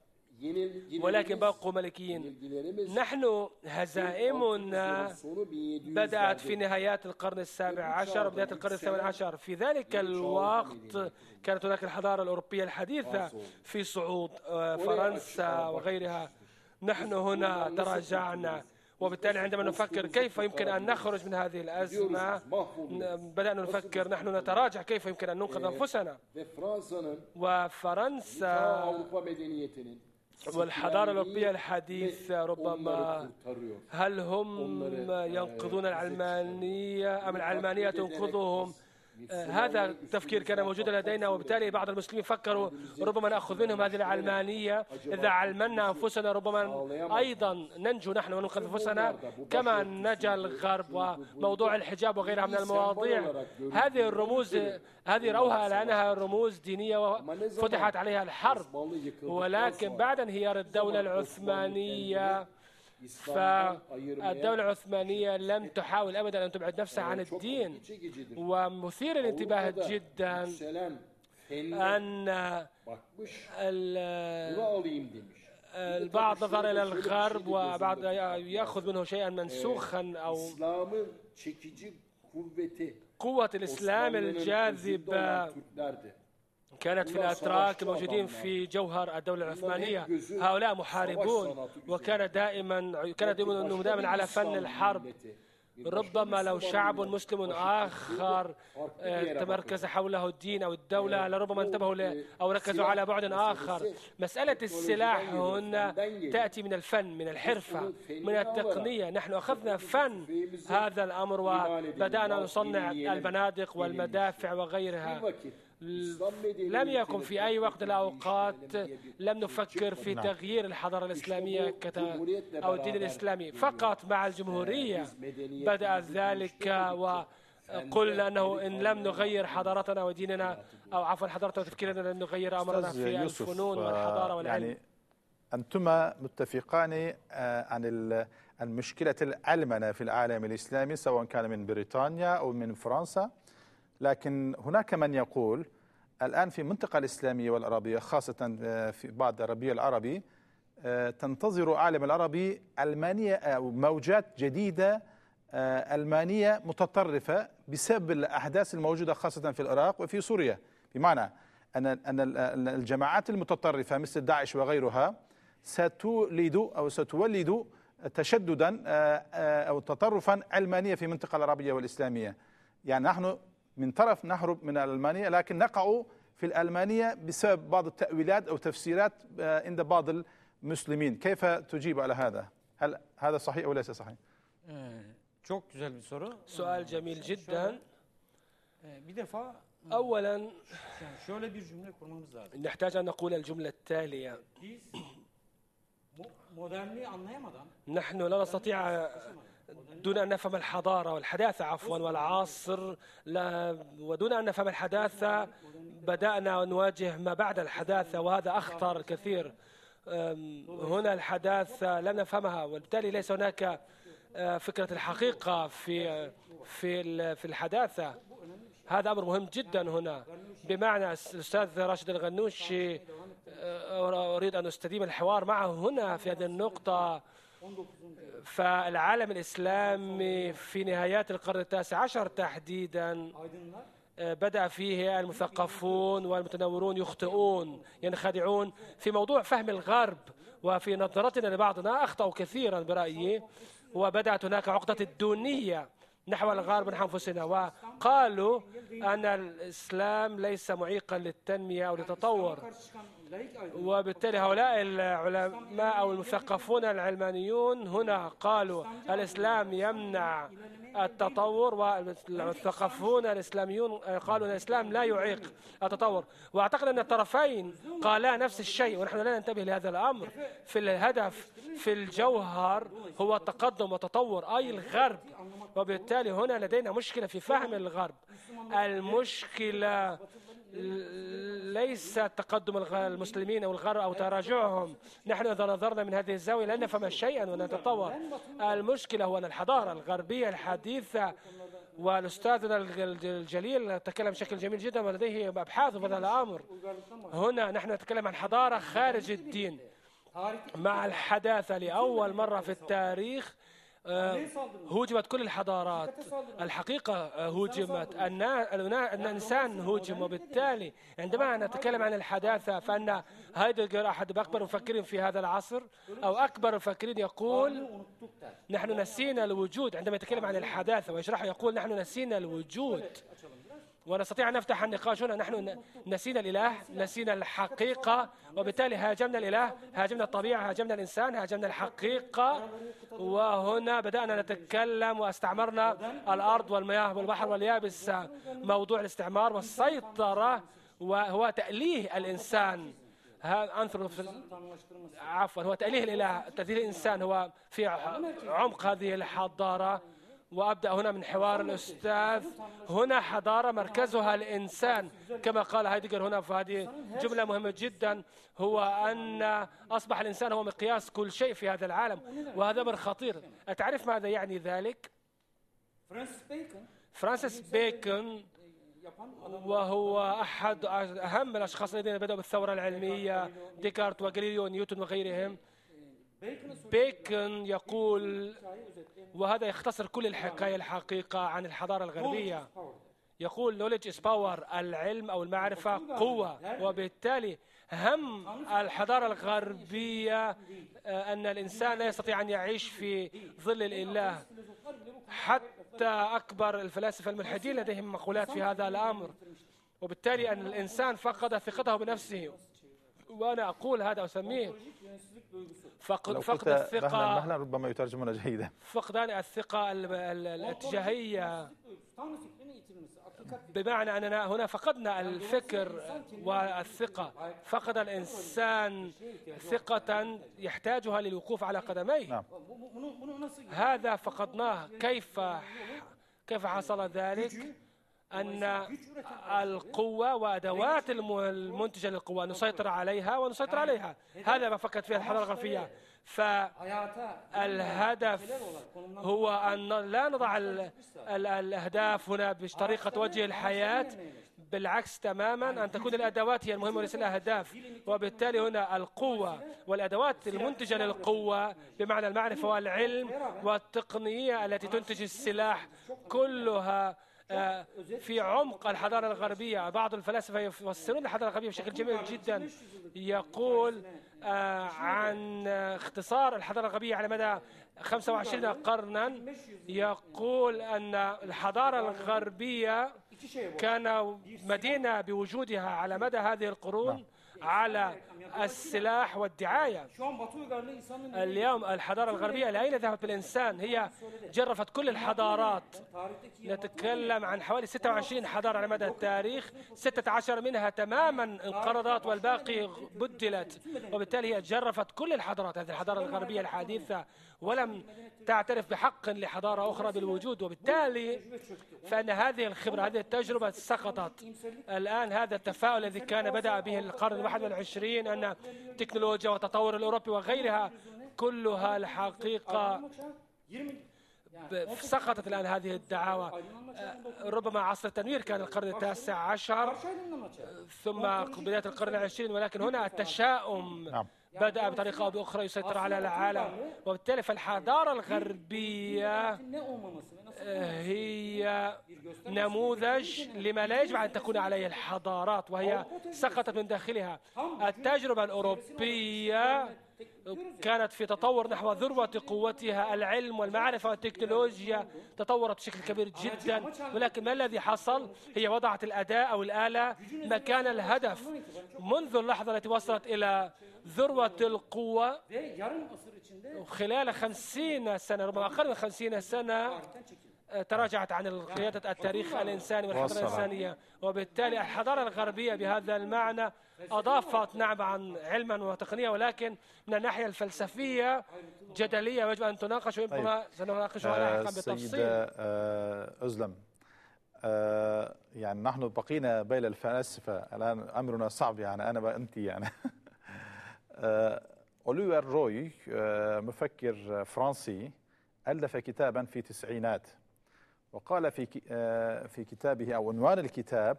ولكن بقوا ملكيين نحن هزائمنا بدأت في نهايات القرن السابع عشر بداية القرن الثامن عشر في ذلك الوقت كانت هناك الحضارة الأوروبية الحديثة في صعود فرنسا وغيرها نحن هنا تراجعنا وبالتالي عندما نفكر كيف يمكن أن نخرج من هذه الأزمة بدأنا نفكر نحن نتراجع كيف يمكن أن ننقذ أنفسنا وفرنسا والحضارة الأوروبية الحديثة ربما هل هم ينقذون العلمانية أم العلمانية تنقذهم؟ آه، هذا التفكير كان موجودا لدينا وبالتالي بعض المسلمين فكروا ربما ناخذ منهم هذه العلمانيه اذا علمنا انفسنا ربما ايضا ننجو نحن وننقذ انفسنا كما نجا الغرب وموضوع الحجاب وغيرها من المواضيع هذه الرموز هذه روها لانها رموز دينيه وفتحت عليها الحرب ولكن بعد انهيار الدوله العثمانيه فالدولة العثمانية لم تحاول أبدا أن تبعد نفسها عن الدين ومثير للانتباه جدا أن البعض نظر إلى الغرب وبعض يأخذ منه شيئا منسوخا إيه. أو قوة الإسلام الجاذبة كانت في الأتراك موجودين في جوهر الدولة العثمانية هؤلاء محاربون وكان دائما كان دائما دائما على فن الحرب ربما لو شعب مسلم آخر آه، تمركز حوله الدين أو الدولة نعم. لربما انتبهوا أو ركزوا على بعد آخر مسألة السلاح هنا تأتي من الفن من الحرفة من التقنية نحن أخذنا فن هذا الأمر وبدأنا نصنع البنادق والمدافع وغيرها لم يكن في أي وقت الأوقات لم نفكر في نعم. تغيير الحضارة الإسلامية أو الدين الإسلامي فقط مع الجمهورية بدأ ذلك و قلنا انه ان لم نغير حضارتنا وديننا او عفوا حضارتنا وتفكيرنا لن نغير امرنا في الفنون آه، والحضاره والعلم يعني انتما متفقان آه، عن المشكله العلمنه في العالم الاسلامي سواء كان من بريطانيا او من فرنسا لكن هناك من يقول الآن في المنطقة الإسلامية والعربية خاصة آه، في بعض الربيع العربي آه، تنتظر عالم العربي ألمانية آه، موجات جديدة ألمانية متطرفة بسبب الأحداث الموجودة خاصة في العراق وفي سوريا بمعنى أن أن الجماعات المتطرفة مثل داعش وغيرها ستولد أو ستولد تشددا أو تطرفا علمانيا في المنطقة العربية والإسلامية يعني نحن من طرف نهرب من ألمانيا لكن نقع في الألمانية بسبب بعض التأويلات أو تفسيرات آه، عند بعض المسلمين كيف تجيب على هذا؟ هل هذا صحيح أو ليس صحيح؟ آه، Çok güzel bir soru. Sual cemil cidden. Bir defa أولا yani şöyle bir cümle kurmamız lazım. نحتاج أن نقول الجملة التالية. Biz moderni anlayamadan نحن لا نستطيع دون أن نفهم الحضارة والحداثة عفوا والعصر لا ودون أن نفهم الحداثة بدأنا نواجه ما بعد الحداثة وهذا أخطر كثير هنا الحداثة لا نفهمها وبالتالي ليس هناك فكرة الحقيقة في في في الحداثة هذا أمر مهم جدا هنا بمعنى الأستاذ راشد الغنوشي أريد أن أستديم الحوار معه هنا في هذه النقطة فالعالم الإسلامي في نهايات القرن التاسع عشر تحديدا آه، بدأ فيه المثقفون والمتنورون يخطئون ينخدعون في موضوع فهم الغرب وفي نظرتنا لبعضنا أخطأوا كثيرا برأيي وبدأت هناك عقدة الدونية نحو الغرب نحو أنفسنا وقالوا أن الإسلام ليس معيقا للتنمية أو للتطور وبالتالي هؤلاء العلماء أو المثقفون العلمانيون هنا قالوا الإسلام يمنع التطور والمثقفون الإسلاميون قالوا الإسلام لا يعيق التطور وأعتقد أن الطرفين قالا نفس الشيء ونحن لا ننتبه لهذا الأمر في الهدف في الجوهر هو التقدم وتطور أي الغرب وبالتالي هنا لدينا مشكلة في فهم الغرب المشكلة ليس تقدم المسلمين أو الغرب أو تراجعهم نحن إذا نظرنا من هذه الزاوية لن نفهم شيئا ونتطور المشكلة هو أن الحضارة الغربية الحديثة والاستاذنا الجليل تكلم بشكل جميل جدا ولديه ابحاث في هذا الامر هنا نحن نتكلم عن حضاره خارج الدين مع الحداثه لاول مره في التاريخ آه، هوجمت كل الحضارات الحقيقة آه، هوجمت الإنسان هوجم وبالتالي عندما نتكلم عن الحداثة فأن هايدغر أحد أكبر المفكرين في هذا العصر أو أكبر المفكرين يقول نحن نسينا الوجود عندما يتكلم عن الحداثة ويشرح يقول نحن نسينا الوجود ونستطيع أن نفتح النقاش هنا نحن نسينا الإله نسينا الحقيقة وبالتالي هاجمنا الإله هاجمنا الطبيعة هاجمنا الإنسان هاجمنا الحقيقة وهنا بدأنا نتكلم واستعمرنا الأرض والمياه والبحر واليابس موضوع الاستعمار والسيطرة وهو تأليه الإنسان عفوا هو تأليه الإله تأليه الإنسان هو في عمق هذه الحضارة وأبدأ هنا من حوار الأستاذ هنا حضارة مركزها الإنسان كما قال هايدجر هنا في هذه جملة مهمة جدا هو أن أصبح الإنسان هو مقياس كل شيء في هذا العالم وهذا أمر خطير أتعرف ماذا يعني ذلك؟ فرانسيس بيكون وهو أحد أهم الأشخاص الذين بدأوا بالثورة العلمية ديكارت وغاليليو نيوتن وغيرهم بيكن يقول وهذا يختصر كل الحكاية الحقيقة عن الحضارة الغربية يقول knowledge is power العلم أو المعرفة قوة وبالتالي هم الحضارة الغربية آه، أن الإنسان لا يستطيع أن يعيش في ظل الإله حتى أكبر الفلاسفة الملحدين لديهم مقولات في هذا الأمر وبالتالي أن الإنسان فقد ثقته بنفسه وأنا أقول هذا أسميه فقد فقد الثقة نحن ربما يترجمون جيدا فقدان الثقة الاتجاهية بمعنى أننا هنا فقدنا الفكر والثقة فقد الإنسان ثقة يحتاجها للوقوف على قدميه نعم. هذا فقدناه كيف كيف حصل ذلك؟ أن القوة وأدوات المنتجة للقوة نسيطر عليها ونسيطر عليها هذا ما فكرت فيه الحضارة الغربية فالهدف هو أن لا نضع الأهداف هنا بطريقة توجه آه، الحياة آه، بالعكس تماما أن تكون الأدوات هي المهمة وليس الأهداف وبالتالي هنا القوة آه، والأدوات المنتجة للقوة بمعنى المعرفة والعلم إيه والتقنية التي تنتج السلاح كلها آه، في عمق الحضارة الغربية بعض الفلاسفة يفسرون الحضارة الغربية بشكل جميل جدا يقول آه، عن اختصار الحضارة الغربية على مدى 25 قرنا يقول أن الحضارة الغربية كان مدينة بوجودها على مدى هذه القرون نعم. على السلاح والدعاية اليوم الحضارة الغربية لأين ذهبت بالإنسان هي جرفت كل الحضارات نتكلم عن حوالي 26 حضارة على مدى التاريخ 16 منها تماما انقرضت والباقي بدلت وبالتالي هي جرفت كل الحضارات هذه الحضارة الغربية الحديثة ولم تعترف بحق لحضارة أخرى بالوجود وبالتالي فأن هذه الخبرة هذه التجربة سقطت الآن هذا التفاؤل الذي كان بدأ به القرن الواحد والعشرين أن التكنولوجيا والتطور الأوروبي وغيرها كلها الحقيقة سقطت الآن هذه الدعاوى أه، ربما عصر التنوير كان القرن التاسع عشر أه، ثم بداية القرن العشرين ولكن هنا التشاؤم نعم. بدأ بطريقة أو بأخرى يسيطر على العالم وبالتالي فالحضارة الغربية آه، هي نموذج لما لا يجب أن تكون عليه الحضارات وهي سقطت من داخلها التجربة الأوروبية كانت في تطور نحو ذروة قوتها العلم والمعرفة والتكنولوجيا تطورت بشكل كبير جدا ولكن ما الذي حصل هي وضعت الأداء أو الآلة مكان الهدف منذ اللحظة التي وصلت إلى ذروة القوة خلال خمسين سنة ربما أقل من خمسين سنة آه، تراجعت عن قيادة التاريخ الإنساني والحضارة الإنسانية وبالتالي الحضارة الغربية بهذا المعنى أضافت نعم عن علما وتقنية ولكن من الناحية الفلسفية جدلية ويجب أن تناقش ويمكن طيب. سنناقشها آه، لاحقا بتفصيل سيدة آه، أزلم يعني نحن بقينا بين الفلاسفة الآن أمرنا صعب يعني أنا وأنت يعني [laughs] أوليفر روي مفكر فرنسي ألف كتابا في التسعينات وقال في آه، في كتابه أو عنوان الكتاب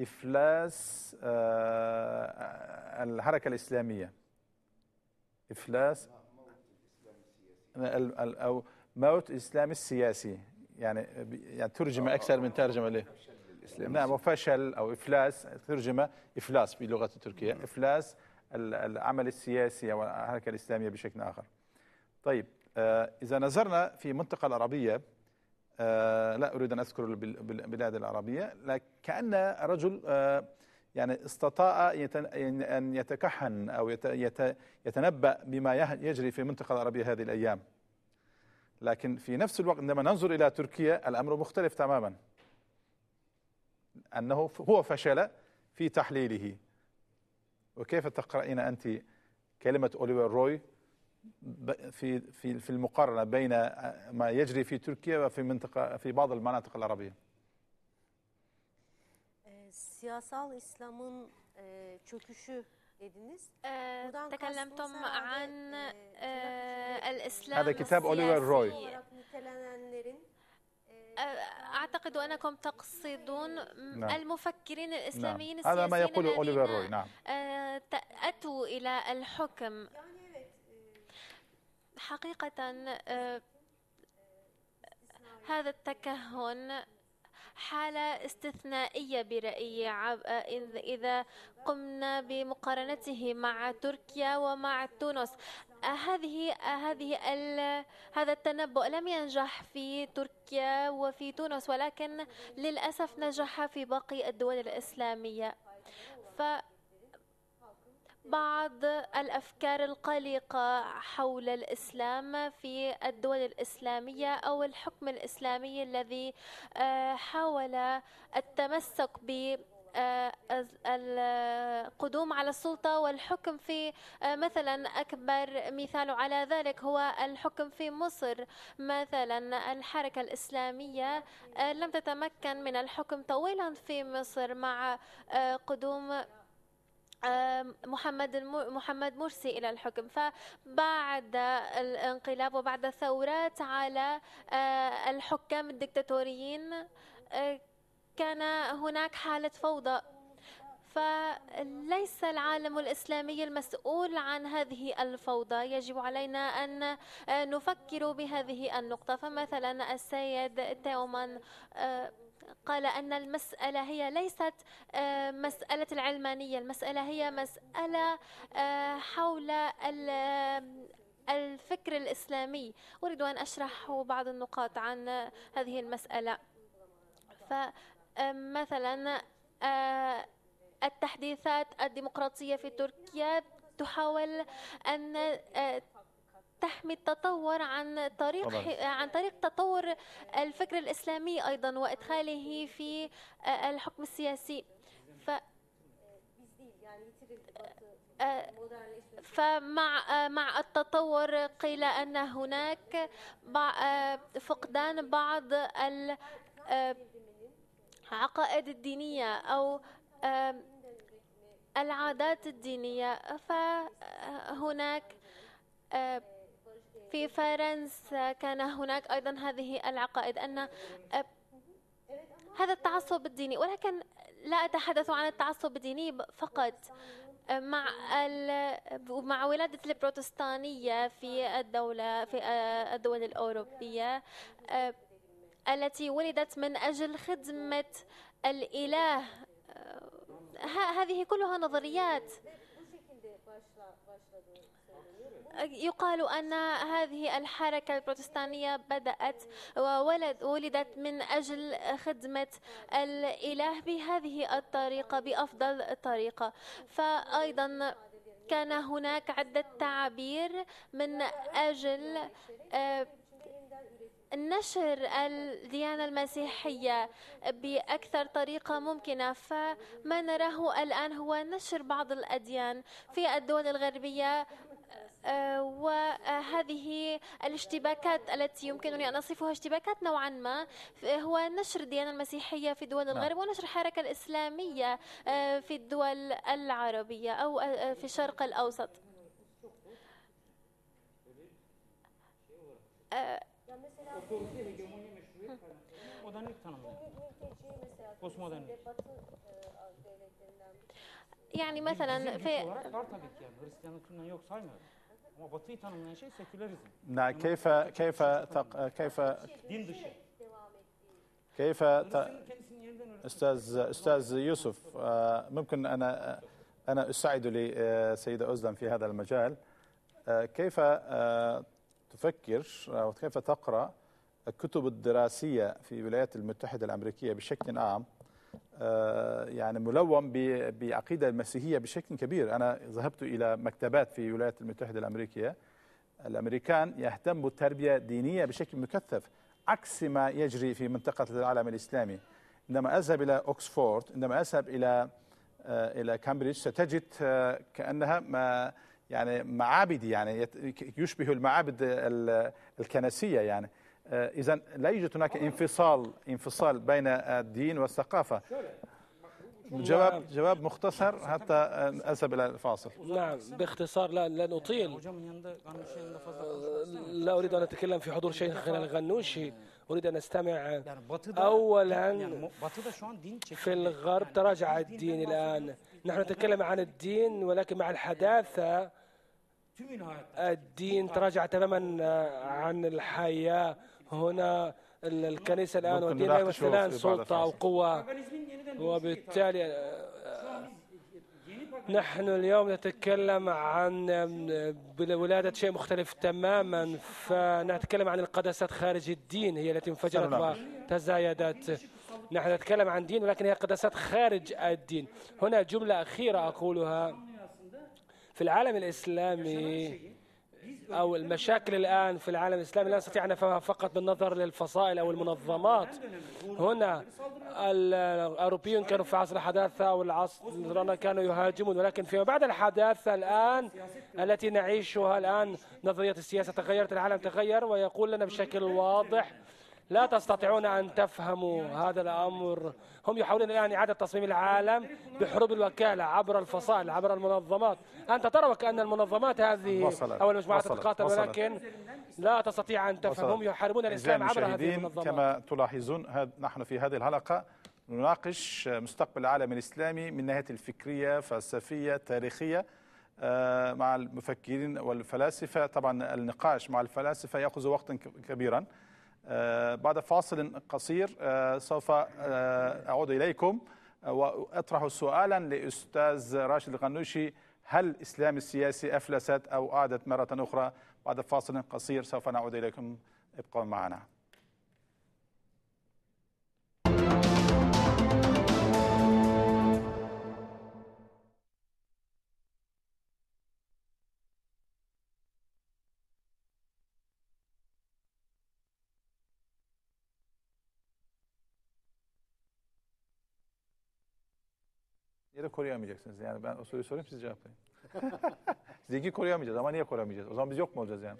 إفلاس آه، الحركة الإسلامية إفلاس أو موت الإسلام السياسي يعني يعني ترجمة آه، أكثر من ترجمة له نعم وفشل أو إفلاس ترجمة إفلاس بلغه التركية إفلاس العمل السياسي أو الحركة الإسلامية بشكل آخر طيب إذا نظرنا في المنطقه العربية آه، لا أريد أن أذكر البلاد العربية كأن رجل آه، يعني استطاع يعني أن يتكهن أو يتنبأ بما يجري في المنطقة العربية هذه الأيام لكن في نفس الوقت عندما ننظر إلى تركيا الأمر مختلف تماما أنه هو فشل في تحليله وكيف تقرأين أنت كلمة أوليفر روي في في في المقارنه بين آه، ما يجري في تركيا وفي منطقه في بعض المناطق العربيه e, çöküşü dediniz. Buradan تكلمتم عن الإسلام هذا كتاب أوليفر روي أعتقد أنكم تقصدون نعم. المفكرين نعم. الإسلاميين السياسيين هذا ما يقوله أوليفر روي نعم آه، أتوا إلى الحكم يعني حقيقة آه، هذا التكهن حالة استثنائية برأيي آه، إذا قمنا بمقارنته مع تركيا ومع تونس آه، هذه هذه هذا التنبؤ لم ينجح في تركيا وفي تونس ولكن للأسف نجح في باقي الدول الإسلامية ف بعض الافكار القلقه حول الاسلام في الدول الاسلاميه او الحكم الاسلامي الذي آه، حاول التمسك ب آه، القدوم على السلطة والحكم في آه، مثلا أكبر مثال على ذلك هو الحكم في مصر مثلا الحركة الإسلامية لم تتمكن من الحكم طويلا في مصر مع قدوم محمد محمد مرسي الى الحكم فبعد الانقلاب وبعد الثورات على آه، الحكام الدكتاتوريين آه، كان هناك حاله فوضى فليس العالم الاسلامي المسؤول عن هذه الفوضى يجب علينا ان آه، نفكر بهذه النقطه فمثلا السيد تيومان قال أن المسألة هي ليست آه، مسألة العلمانية المسألة هي مسألة آه، حول آه، الفكر الإسلامي أريد أن أشرح بعض النقاط عن هذه المسألة فمثلا التحديثات الديمقراطية في تركيا تحاول أن تحمي التطور عن طريق طبعا. عن طريق تطور الفكر الاسلامي ايضا وادخاله في آه، الحكم السياسي ف آه، فمع آه، مع التطور قيل ان هناك فقدان بعض العقائد الدينيه او العادات الدينيه فهناك في فرنسا كان هناك أيضا هذه العقائد أن هذا التعصب الديني ولكن لا أتحدث عن التعصب الديني فقط مع مع ولادة البروتستانية في الدولة في الدول الأوروبية التي ولدت من أجل خدمة الإله هذه كلها نظريات يقال أن هذه الحركة البروتستانية بدأت وولد ولدت من أجل خدمة الإله بهذه الطريقة بأفضل طريقة فأيضا كان هناك عدة تعابير من أجل آه، نشر الديانة المسيحية بأكثر طريقة ممكنة فما نراه الآن هو نشر بعض الأديان في الدول الغربية وهذه الاشتباكات التي يمكنني أن أصفها اشتباكات نوعا ما هو نشر الديانة المسيحية في دول الغرب ونشر الحركة الإسلامية في الدول العربية أو في الشرق الأوسط يعني مثلا في من شيء سيكولاريزم نعم كيف كيف تق... كيف دين كيف ت... استاذ استاذ يوسف آه، ممكن انا انا اساعد لسيده آه، ازلم في هذا المجال آه، كيف تفكر وكيف تقرا الكتب الدراسيه في الولايات المتحده الامريكيه بشكل عام آه، يعني ملوم بعقيدة المسيحية بشكل كبير أنا ذهبت إلى مكتبات في الولايات المتحدة الأمريكية الأمريكان يهتموا بالتربية الدينية بشكل مكثف عكس ما يجري في منطقة العالم الإسلامي عندما أذهب إلى أوكسفورد عندما أذهب إلى آه، إلى كامبريدج ستجد آه، كأنها ما يعني معابد يعني يشبه المعابد الكنسية يعني آه، اذا لا يوجد هناك انفصال انفصال بين الدين والثقافه جواب جواب مختصر حتى اذهب الى الفاصل نعم باختصار لا لن اطيل لا اريد ان اتكلم في حضور شيخنا الغنوشي اريد ان استمع اولا في الغرب تراجع الدين الان نحن نتكلم عن الدين ولكن مع الحداثه الدين تراجع تماما عن الحياه هنا الكنيسة الآن والدين لا الآن سلطة أو قوة وبالتالي نحن اليوم نتكلم عن ولادة شيء مختلف تماما فنتكلم عن القداسات خارج الدين هي التي انفجرت وتزايدت نحن نتكلم عن دين ولكن هي قداسات خارج الدين هنا جملة أخيرة أقولها في العالم الإسلامي أو المشاكل الآن في العالم الإسلامي لا نستطيع أن نفهمها فقط بالنظر للفصائل أو المنظمات هنا الأوروبيون كانوا في عصر الحداثة والعصر كانوا يهاجمون ولكن فيما بعد الحداثة الآن التي نعيشها الآن نظرية السياسة تغيرت العالم تغير ويقول لنا بشكل واضح لا تستطيعون أن تفهموا هذا الأمر هم يحاولون الآن إعادة تصميم العالم بحروب الوكالة عبر الفصائل عبر المنظمات أنت ترى وكأن المنظمات هذه أو المجموعات تتقاتل ولكن لا تستطيع أن تفهم هم يحاربون الإسلام عبر هذه المنظمات كما تلاحظون نحن في هذه الحلقة نناقش مستقبل العالم الإسلامي من ناحية الفكرية فلسفية تاريخية آه، مع المفكرين والفلاسفة طبعا النقاش مع الفلاسفة يأخذ وقتا كبيرا آه، بعد فاصل قصير آه، سوف آه، أعود إليكم وأطرح سؤالا لأستاذ راشد الغنوشي هل الإسلام السياسي أفلست أو اعدت مرة أخرى بعد فاصل قصير سوف نعود إليكم ابقوا معنا de koruyamayacaksınız. Yani ben o soruyu sorayım siz cevaplayın. Zeki koruyamayacağız ama niye koruyamayacağız? O zaman biz yok mu olacağız yani?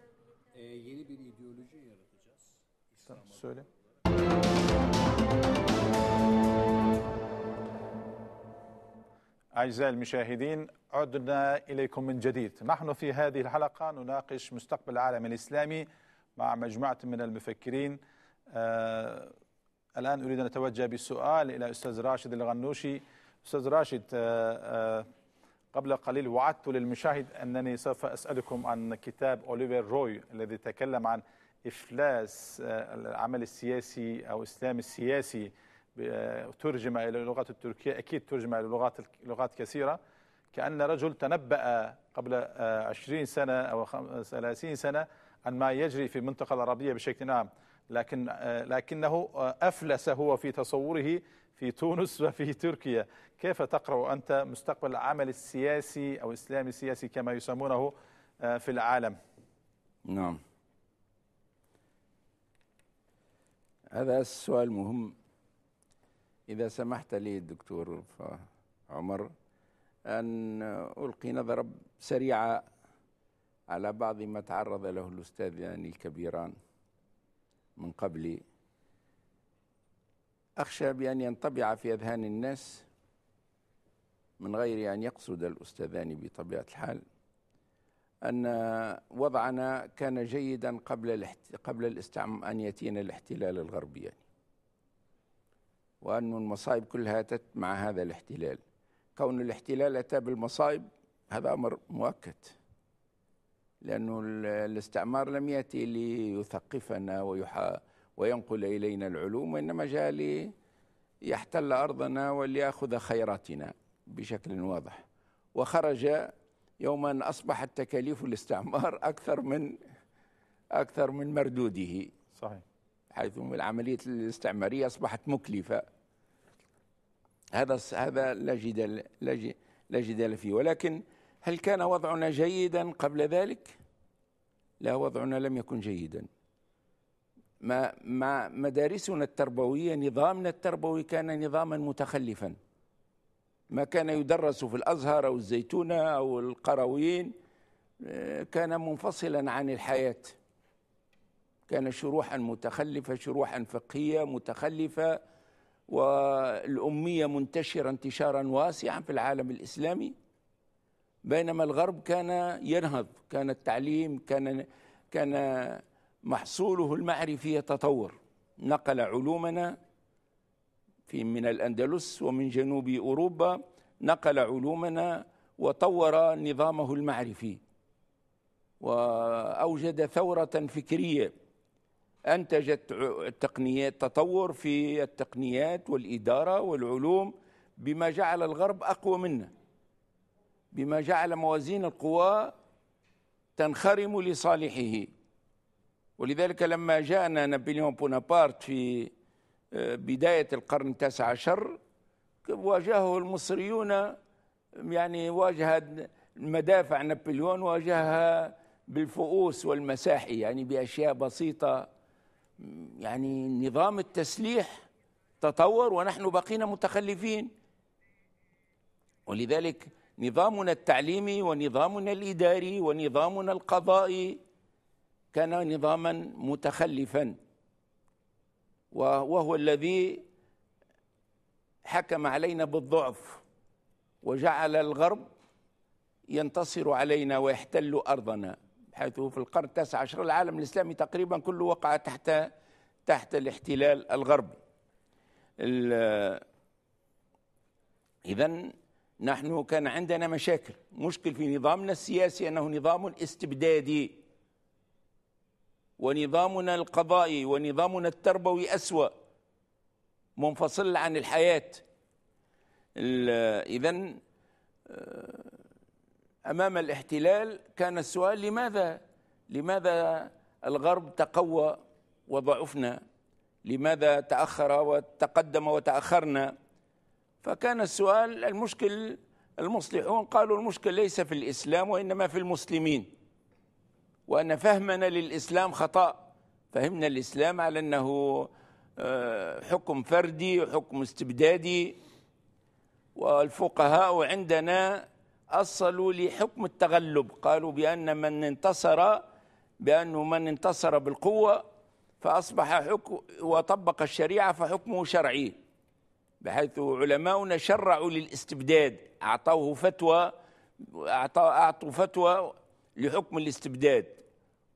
Ee, yeni bir ideoloji yaratacağız. İslam tamam, söyle. أعزائي المشاهدين عدنا إليكم من جديد نحن في هذه الحلقة نناقش مستقبل العالم الإسلامي مع مجموعة من المفكرين آه الآن أريد أن أتوجه بالسؤال إلى أستاذ راشد الغنوشي استاذ راشد آه، آه، قبل قليل وعدت للمشاهد انني سوف اسالكم عن كتاب اوليفر روي الذي تكلم عن افلاس آه، العمل السياسي او الاسلام السياسي ترجم الى اللغه التركيه اكيد ترجم الى لغات لغات كثيره كان رجل تنبأ قبل 20 سنه او 30 سنه عن ما يجري في المنطقه العربيه بشكل عام لكن لكنه افلس هو في تصوره في تونس وفي تركيا كيف تقرأ أنت مستقبل العمل السياسي أو الإسلامي السياسي كما يسمونه آه، في العالم نعم هذا السؤال مهم إذا سمحت لي الدكتور عمر أن ألقي نظرة سريعة على بعض ما تعرض له الأستاذان يعني الكبيران من قبلي أخشى بأن ينطبع في أذهان الناس من غير أن يقصد الأستاذان بطبيعة الحال أن وضعنا كان جيدا قبل قبل الاستعم أن يأتينا الاحتلال الغربي يعني وأن المصائب كلها أتت مع هذا الاحتلال كون الاحتلال أتى بالمصائب هذا أمر مؤكد لأنه الاستعمار لم يأتي ليثقفنا ويحا وينقل إلينا العلوم وإنما جاء ليحتل أرضنا وليأخذ خيراتنا بشكل واضح وخرج يوم أن أصبحت تكاليف الاستعمار أكثر من أكثر من مردوده صحيح حيث العملية الاستعمارية أصبحت مكلفة هذا هذا لا جدال لا جدال فيه ولكن هل كان وضعنا جيدا قبل ذلك؟ لا وضعنا لم يكن جيدا ما ما مدارسنا التربويه نظامنا التربوي كان نظاما متخلفا ما كان يدرس في الازهر او الزيتونه او القرويين كان منفصلا عن الحياه كان شروحا متخلفه شروحا فقهيه متخلفه والاميه منتشره انتشارا واسعا في العالم الاسلامي بينما الغرب كان ينهض كان التعليم كان كان محصوله المعرفي يتطور نقل علومنا في من الأندلس ومن جنوب أوروبا نقل علومنا وطور نظامه المعرفي وأوجد ثورة فكرية أنتجت التقنيات تطور في التقنيات والإدارة والعلوم بما جعل الغرب أقوى منا بما جعل موازين القوى تنخرم لصالحه ولذلك لما جاءنا نابليون بونابارت في بداية القرن التاسع عشر واجهه المصريون يعني واجه مدافع نابليون واجهها بالفؤوس والمساحي يعني بأشياء بسيطة يعني نظام التسليح تطور ونحن بقينا متخلفين ولذلك نظامنا التعليمي ونظامنا الإداري ونظامنا القضائي كان نظاما متخلفا وهو الذي حكم علينا بالضعف وجعل الغرب ينتصر علينا ويحتل أرضنا حيث في القرن التاسع عشر العالم الإسلامي تقريبا كله وقع تحت تحت الاحتلال الغربي إذا نحن كان عندنا مشاكل مشكل في نظامنا السياسي أنه نظام استبدادي ونظامنا القضائي ونظامنا التربوي أسوأ منفصل عن الحياة إذا آه، أمام الاحتلال كان السؤال لماذا لماذا الغرب تقوى وضعفنا لماذا تأخر وتقدم وتأخرنا فكان السؤال المشكل المصلحون قالوا المشكل ليس في الإسلام وإنما في المسلمين وأن فهمنا للإسلام خطأ فهمنا الإسلام على أنه آه، حكم فردي وحكم استبدادي والفقهاء عندنا أصلوا لحكم التغلب قالوا بأن من انتصر بأنه من انتصر بالقوة فأصبح حكم وطبق الشريعة فحكمه شرعي بحيث علماؤنا شرعوا للاستبداد أعطوه فتوى أعطوا فتوى لحكم الاستبداد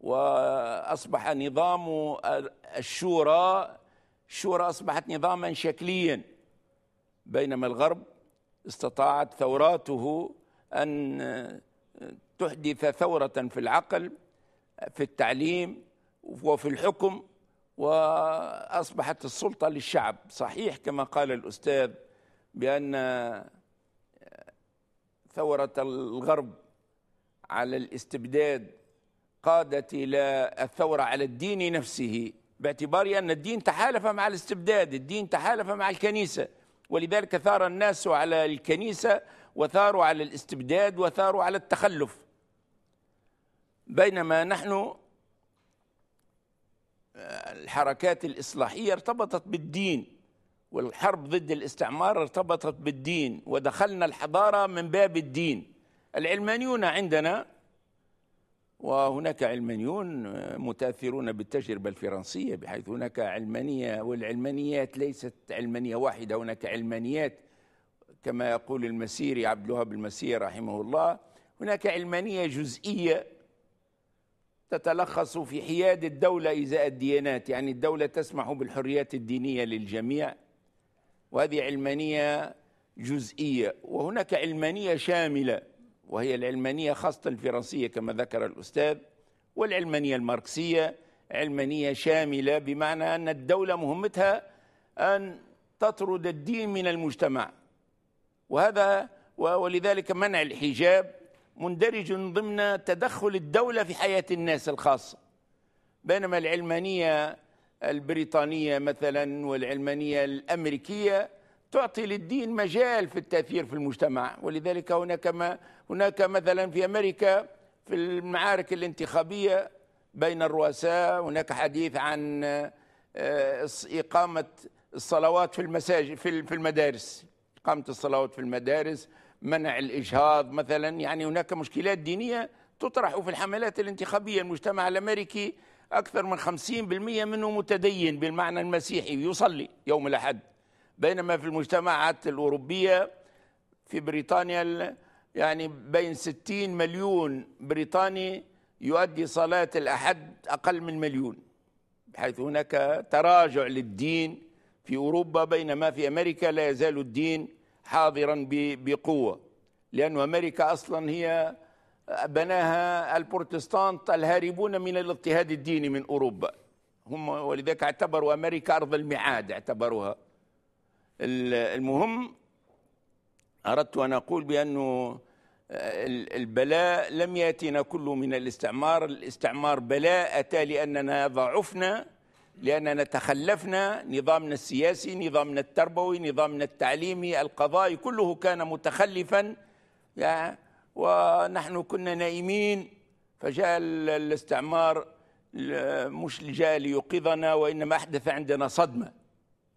واصبح نظام الشورى الشورى اصبحت نظاما شكليا بينما الغرب استطاعت ثوراته ان تحدث ثوره في العقل في التعليم وفي الحكم واصبحت السلطه للشعب صحيح كما قال الاستاذ بان ثوره الغرب على الاستبداد قادت إلى الثورة على الدين نفسه باعتبار أن الدين تحالف مع الاستبداد الدين تحالف مع الكنيسة ولذلك ثار الناس على الكنيسة وثاروا على الاستبداد وثاروا على التخلف بينما نحن الحركات الإصلاحية ارتبطت بالدين والحرب ضد الاستعمار ارتبطت بالدين ودخلنا الحضارة من باب الدين العلمانيون عندنا وهناك علمانيون متاثرون بالتجربه الفرنسيه بحيث هناك علمانيه والعلمانيات ليست علمانيه واحده هناك علمانيات كما يقول المسيري عبد الوهاب المسيري رحمه الله هناك علمانيه جزئيه تتلخص في حياد الدوله ازاء الديانات يعني الدوله تسمح بالحريات الدينيه للجميع وهذه علمانيه جزئيه وهناك علمانيه شامله وهي العلمانية خاصة الفرنسية كما ذكر الأستاذ والعلمانية الماركسية علمانية شاملة بمعنى أن الدولة مهمتها أن تطرد الدين من المجتمع وهذا ولذلك منع الحجاب مندرج ضمن تدخل الدولة في حياة الناس الخاصة بينما العلمانية البريطانية مثلا والعلمانية الأمريكية تعطي للدين مجال في التأثير في المجتمع ولذلك هناك ما هناك مثلا في أمريكا في المعارك الانتخابية بين الرؤساء هناك حديث عن آه، إقامة الصلوات في المساجد في المدارس إقامة الصلوات في المدارس منع الإجهاض مثلا يعني هناك مشكلات دينية تطرح في الحملات الانتخابية المجتمع الأمريكي أكثر من 50% منه متدين بالمعنى المسيحي يصلي يوم الأحد بينما في المجتمعات الأوروبية في بريطانيا يعني بين 60 مليون بريطاني يؤدي صلاة الأحد أقل من مليون حيث هناك تراجع للدين في أوروبا بينما في أمريكا لا يزال الدين حاضرا بقوة لأن أمريكا أصلا هي بناها البروتستانت الهاربون من الاضطهاد الديني من أوروبا هم ولذلك اعتبروا أمريكا أرض الميعاد اعتبروها المهم أردت أن أقول بأنه آه، البلاء لم يأتينا كله من الاستعمار الاستعمار بلاء أتى لأننا ضعفنا لأننا تخلفنا نظامنا السياسي نظامنا التربوي نظامنا التعليمي القضائي كله كان متخلفا ونحن كنا نائمين فجاء الاستعمار مش جاء ليوقظنا وإنما أحدث عندنا صدمة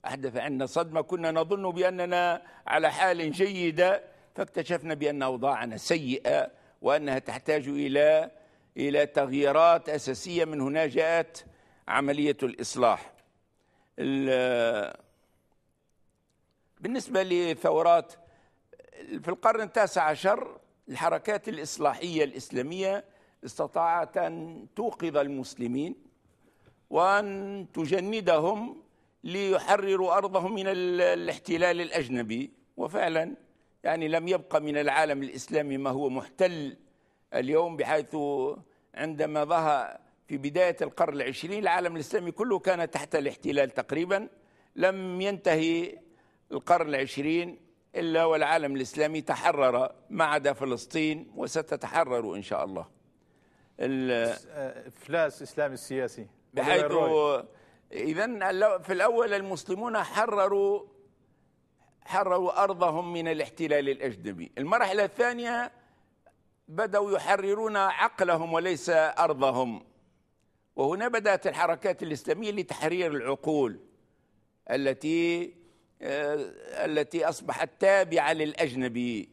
أحدث عنا صدمة كنا نظن بأننا على حال جيدة فاكتشفنا بأن أوضاعنا سيئة وأنها تحتاج إلى إلى تغييرات أساسية من هنا جاءت عملية الإصلاح بالنسبة لثورات في القرن التاسع عشر الحركات الإصلاحية الإسلامية استطاعت أن توقظ المسلمين وأن تجندهم ليحرروا أرضهم من الاحتلال الأجنبي وفعلا يعني لم يبقى من العالم الإسلامي ما هو محتل اليوم بحيث عندما ظهر في بداية القرن العشرين العالم الإسلامي كله كان تحت الاحتلال تقريبا لم ينتهي القرن العشرين إلا والعالم الإسلامي تحرر ما عدا فلسطين وستتحرر إن شاء الله آه، إفلاس إسلام السياسي بحيث إذا في الأول المسلمون حرروا حرروا أرضهم من الاحتلال الأجنبي المرحلة الثانية بدأوا يحررون عقلهم وليس أرضهم وهنا بدأت الحركات الإسلامية لتحرير العقول التي آه، التي أصبحت تابعة للأجنبي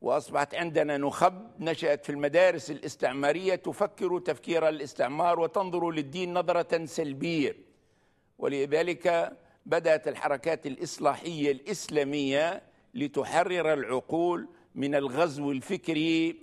وأصبحت عندنا نخب نشأت في المدارس الاستعمارية تفكر تفكير الاستعمار وتنظر للدين نظرة سلبية ولذلك بدأت الحركات الإصلاحية الإسلامية لتحرر العقول من الغزو الفكري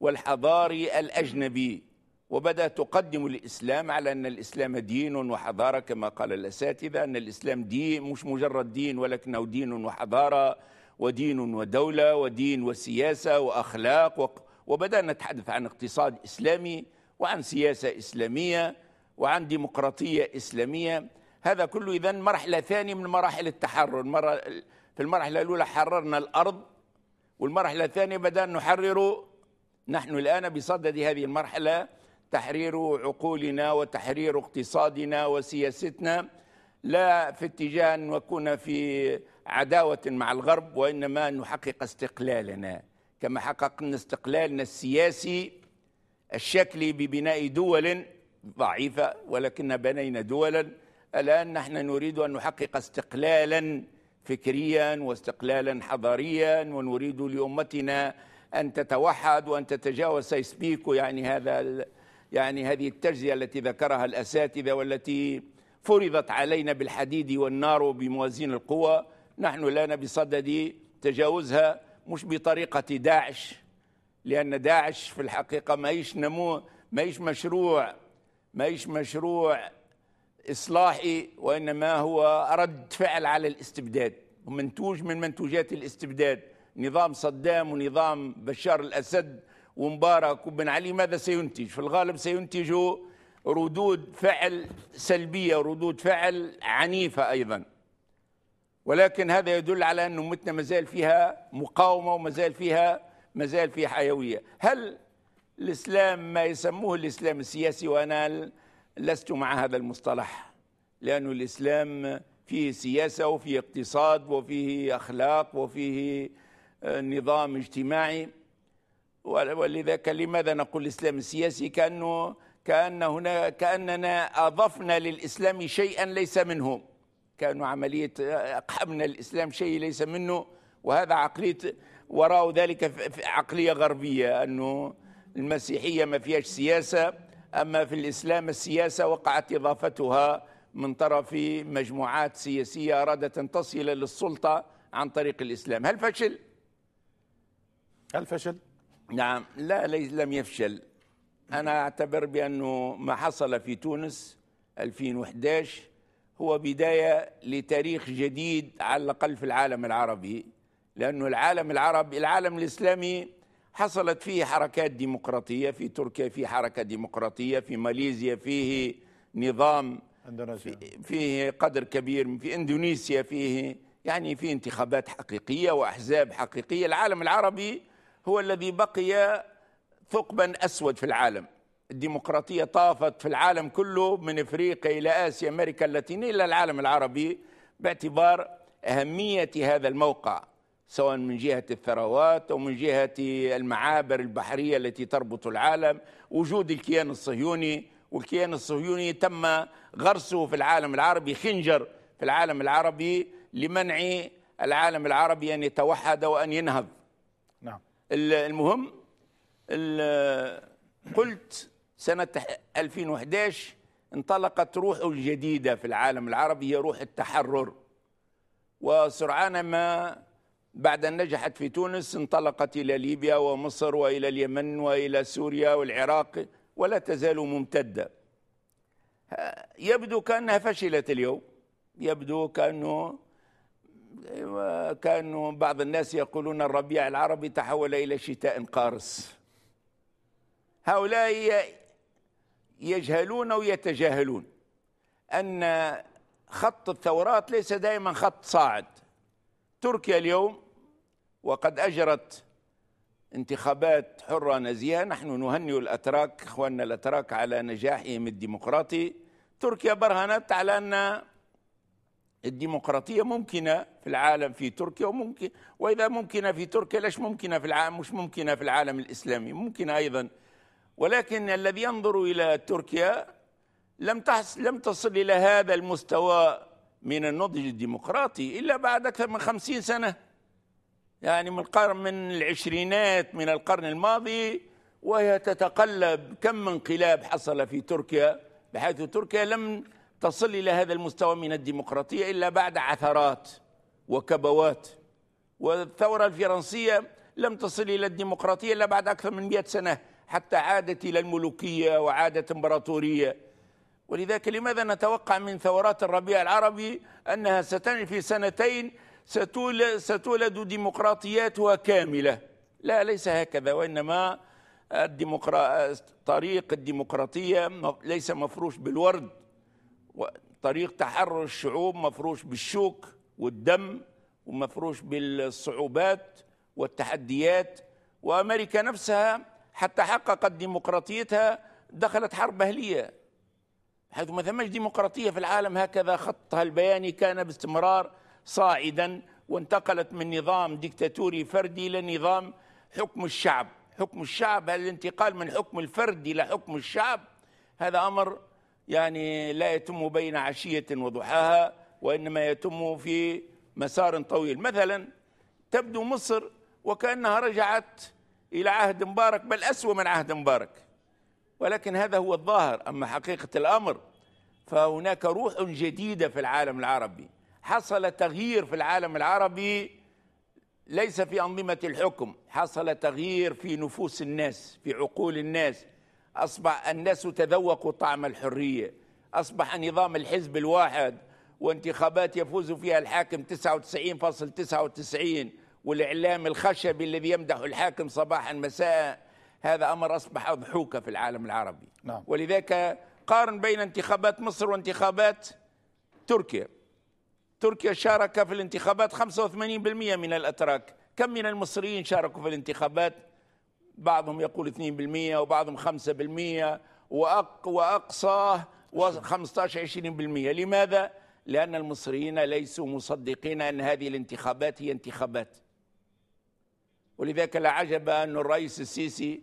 والحضاري الأجنبي وبدأت تقدم الإسلام على أن الإسلام دين وحضارة كما قال الأساتذة أن الإسلام دين مش مجرد دين ولكنه دين وحضارة ودين ودولة ودين وسياسة وأخلاق وبدأنا نتحدث عن اقتصاد إسلامي وعن سياسة إسلامية وعن ديمقراطية إسلامية هذا كله إذا مرحلة ثانية من مراحل التحرر المرة في المرحلة الأولى حررنا الأرض والمرحلة الثانية بدأنا نحرر نحن الآن بصدد هذه المرحلة تحرير عقولنا وتحرير اقتصادنا وسياستنا لا في اتجاه أن نكون في عداوة مع الغرب وإنما نحقق استقلالنا كما حققنا استقلالنا السياسي الشكلي ببناء دول ضعيفة ولكن بنينا دولاً الآن نحن نريد أن نحقق استقلالا فكريا واستقلالا حضاريا ونريد لأمتنا أن تتوحد وأن تتجاوز سيسبيكو يعني هذا يعني هذه التجزئة التي ذكرها الأساتذة والتي فرضت علينا بالحديد والنار وبموازين القوى نحن الآن بصدد تجاوزها مش بطريقة داعش لأن داعش في الحقيقة ما يش نمو ما يش مشروع ما يش مشروع اصلاحي وانما هو رد فعل على الاستبداد ومنتوج من منتوجات الاستبداد نظام صدام ونظام بشار الاسد ومبارك وبن علي ماذا سينتج؟ في الغالب سينتج ردود فعل سلبيه ردود فعل عنيفه ايضا ولكن هذا يدل على ان امتنا مازال فيها مقاومه ومازال فيها مازال فيها حيويه هل الاسلام ما يسموه الاسلام السياسي وانا لست مع هذا المصطلح لأن الإسلام فيه سياسة وفيه اقتصاد وفيه أخلاق وفيه آه، نظام اجتماعي ولذلك لماذا نقول الإسلام السياسي كأنه كأن هنا كأننا أضفنا للإسلام شيئا ليس منه كأنه عملية آه، أقحمنا الإسلام شيء ليس منه وهذا عقلية وراء ذلك عقلية غربية أنه المسيحية ما فيهاش سياسة أما في الإسلام السياسة وقعت إضافتها من طرف مجموعات سياسية أرادت أن تصل للسلطة عن طريق الإسلام هل فشل؟ هل فشل؟ نعم لا لم يفشل أنا أعتبر بأنه ما حصل في تونس 2011 هو بداية لتاريخ جديد على الأقل في العالم العربي لأنه العالم العربي العالم الإسلامي حصلت فيه حركات ديمقراطية في تركيا في حركة ديمقراطية في ماليزيا فيه نظام اندونيسيا فيه قدر كبير في اندونيسيا فيه يعني في انتخابات حقيقية وأحزاب حقيقية العالم العربي هو الذي بقي ثقبا أسود في العالم الديمقراطية طافت في العالم كله من إفريقيا إلى آسيا أمريكا اللاتينية إلى العالم العربي باعتبار أهمية هذا الموقع سواء من جهة الثروات أو من جهة المعابر البحرية التي تربط العالم وجود الكيان الصهيوني والكيان الصهيوني تم غرسه في العالم العربي خنجر في العالم العربي لمنع العالم العربي أن يتوحد وأن ينهض نعم المهم قلت سنة 2011 انطلقت روح الجديدة في العالم العربي هي روح التحرر وسرعان ما بعد أن نجحت في تونس انطلقت إلى ليبيا ومصر وإلى اليمن وإلى سوريا والعراق ولا تزال ممتدة يبدو كأنها فشلت اليوم يبدو كأنه كانوا بعض الناس يقولون الربيع العربي تحول إلى شتاء قارس هؤلاء يجهلون ويتجاهلون أن خط الثورات ليس دائما خط صاعد تركيا اليوم وقد أجرت انتخابات حرة نزيهة نحن نهنئ الأتراك إخواننا الأتراك على نجاحهم الديمقراطي تركيا برهنت على أن الديمقراطية ممكنة في العالم في تركيا وممكن وإذا ممكنة في تركيا ليش ممكنة في العالم مش ممكنة في العالم الإسلامي ممكنة أيضا ولكن الذي ينظر إلى تركيا لم تحس لم تصل إلى هذا المستوى من النضج الديمقراطي إلا بعد أكثر من خمسين سنة يعني من القرن من العشرينات من القرن الماضي وهي تتقلب كم انقلاب حصل في تركيا بحيث تركيا لم تصل إلى هذا المستوى من الديمقراطية إلا بعد عثرات وكبوات والثورة الفرنسية لم تصل إلى الديمقراطية إلا بعد أكثر من 100 سنة حتى عادت إلى الملوكية وعادت إمبراطورية ولذلك لماذا نتوقع من ثورات الربيع العربي أنها ستنهي في سنتين ستولد ديمقراطياتها كاملة لا ليس هكذا وإنما طريق الديمقراطية ليس مفروش بالورد طريق تحرر الشعوب مفروش بالشوك والدم ومفروش بالصعوبات والتحديات وأمريكا نفسها حتى حققت ديمقراطيتها دخلت حرب أهلية حيث ما ثمش ديمقراطية في العالم هكذا خطها البياني كان باستمرار صاعدا وانتقلت من نظام ديكتاتوري فردي إلى نظام حكم الشعب حكم الشعب الانتقال من حكم الفرد إلى حكم الشعب هذا أمر يعني لا يتم بين عشية وضحاها وإنما يتم في مسار طويل مثلا تبدو مصر وكأنها رجعت إلى عهد مبارك بل أسوأ من عهد مبارك ولكن هذا هو الظاهر أما حقيقة الأمر فهناك روح جديدة في العالم العربي حصل تغيير في العالم العربي ليس في أنظمة الحكم حصل تغيير في نفوس الناس في عقول الناس أصبح الناس تذوقوا طعم الحرية أصبح نظام الحزب الواحد وانتخابات يفوز فيها الحاكم 99.99 والإعلام الخشبي الذي يمدح الحاكم صباحا مساء هذا أمر أصبح أضحوكة في العالم العربي نعم. ولذلك قارن بين انتخابات مصر وانتخابات تركيا تركيا شارك في الانتخابات 85% من الأتراك كم من المصريين شاركوا في الانتخابات بعضهم يقول 2% وبعضهم 5% وأق وأقصاه 15 20% لماذا؟ لأن المصريين ليسوا مصدقين أن هذه الانتخابات هي انتخابات ولذلك لا عجب أن الرئيس السيسي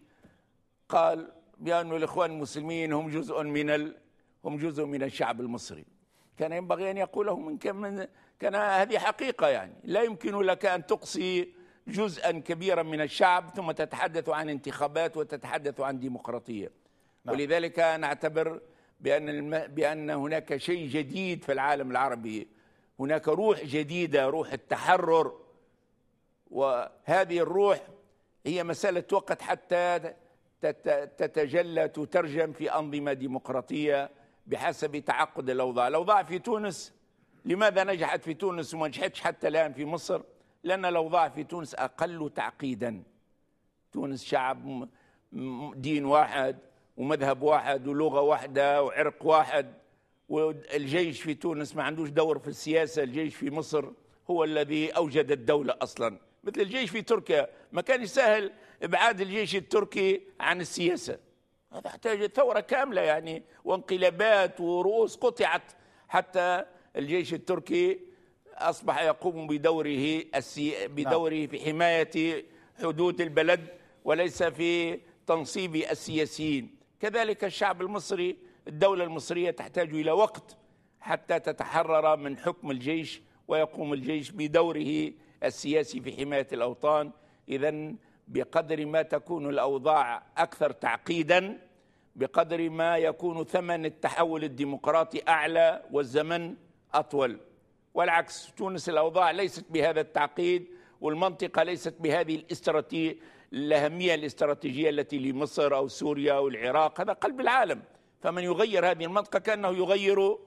قال بأن الإخوان المسلمين هم جزء من ال... هم جزء من الشعب المصري كان ينبغي أن يقوله من كم من كان هذه حقيقة يعني لا يمكن لك أن تقصي جزءا كبيرا من الشعب ثم تتحدث عن انتخابات وتتحدث عن ديمقراطية نعم. ولذلك نعتبر بأن, الم... بأن هناك شيء جديد في العالم العربي هناك روح جديدة روح التحرر وهذه الروح هي مسألة وقت حتى تتجلى تترجم في أنظمة ديمقراطية بحسب تعقد الاوضاع، الاوضاع في تونس لماذا نجحت في تونس وما نجحتش حتى الان في مصر؟ لان الاوضاع في تونس اقل تعقيدا. تونس شعب دين واحد ومذهب واحد ولغه واحده وعرق واحد والجيش في تونس ما عندوش دور في السياسه، الجيش في مصر هو الذي اوجد الدوله اصلا، مثل الجيش في تركيا ما كانش سهل ابعاد الجيش التركي عن السياسه. هذا احتاج ثورة كاملة يعني وانقلابات ورؤوس قطعت حتى الجيش التركي أصبح يقوم بدوره السي... نعم. بدوره في حماية حدود البلد وليس في تنصيب السياسيين كذلك الشعب المصري الدولة المصرية تحتاج إلى وقت حتى تتحرر من حكم الجيش ويقوم الجيش بدوره السياسي في حماية الأوطان إذا بقدر ما تكون الأوضاع أكثر تعقيدا بقدر ما يكون ثمن التحول الديمقراطي أعلى والزمن أطول والعكس تونس الأوضاع ليست بهذا التعقيد والمنطقة ليست بهذه الأهمية الاستراتيجية التي لمصر أو سوريا أو العراق هذا قلب العالم فمن يغير هذه المنطقة كأنه يغير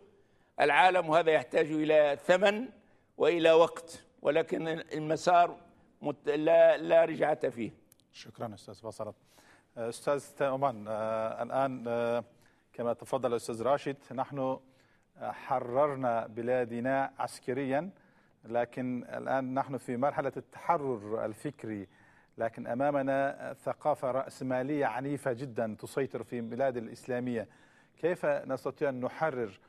العالم وهذا يحتاج إلى ثمن وإلى وقت ولكن المسار لا, لا رجعة فيه شكرا أستاذ بصرت استاذ تأمان آه، الان آه، كما تفضل الاستاذ راشد نحن آه، حررنا بلادنا عسكريا لكن الان نحن في مرحله التحرر الفكري لكن امامنا ثقافه راسماليه عنيفه جدا تسيطر في بلاد الاسلاميه كيف نستطيع ان نحرر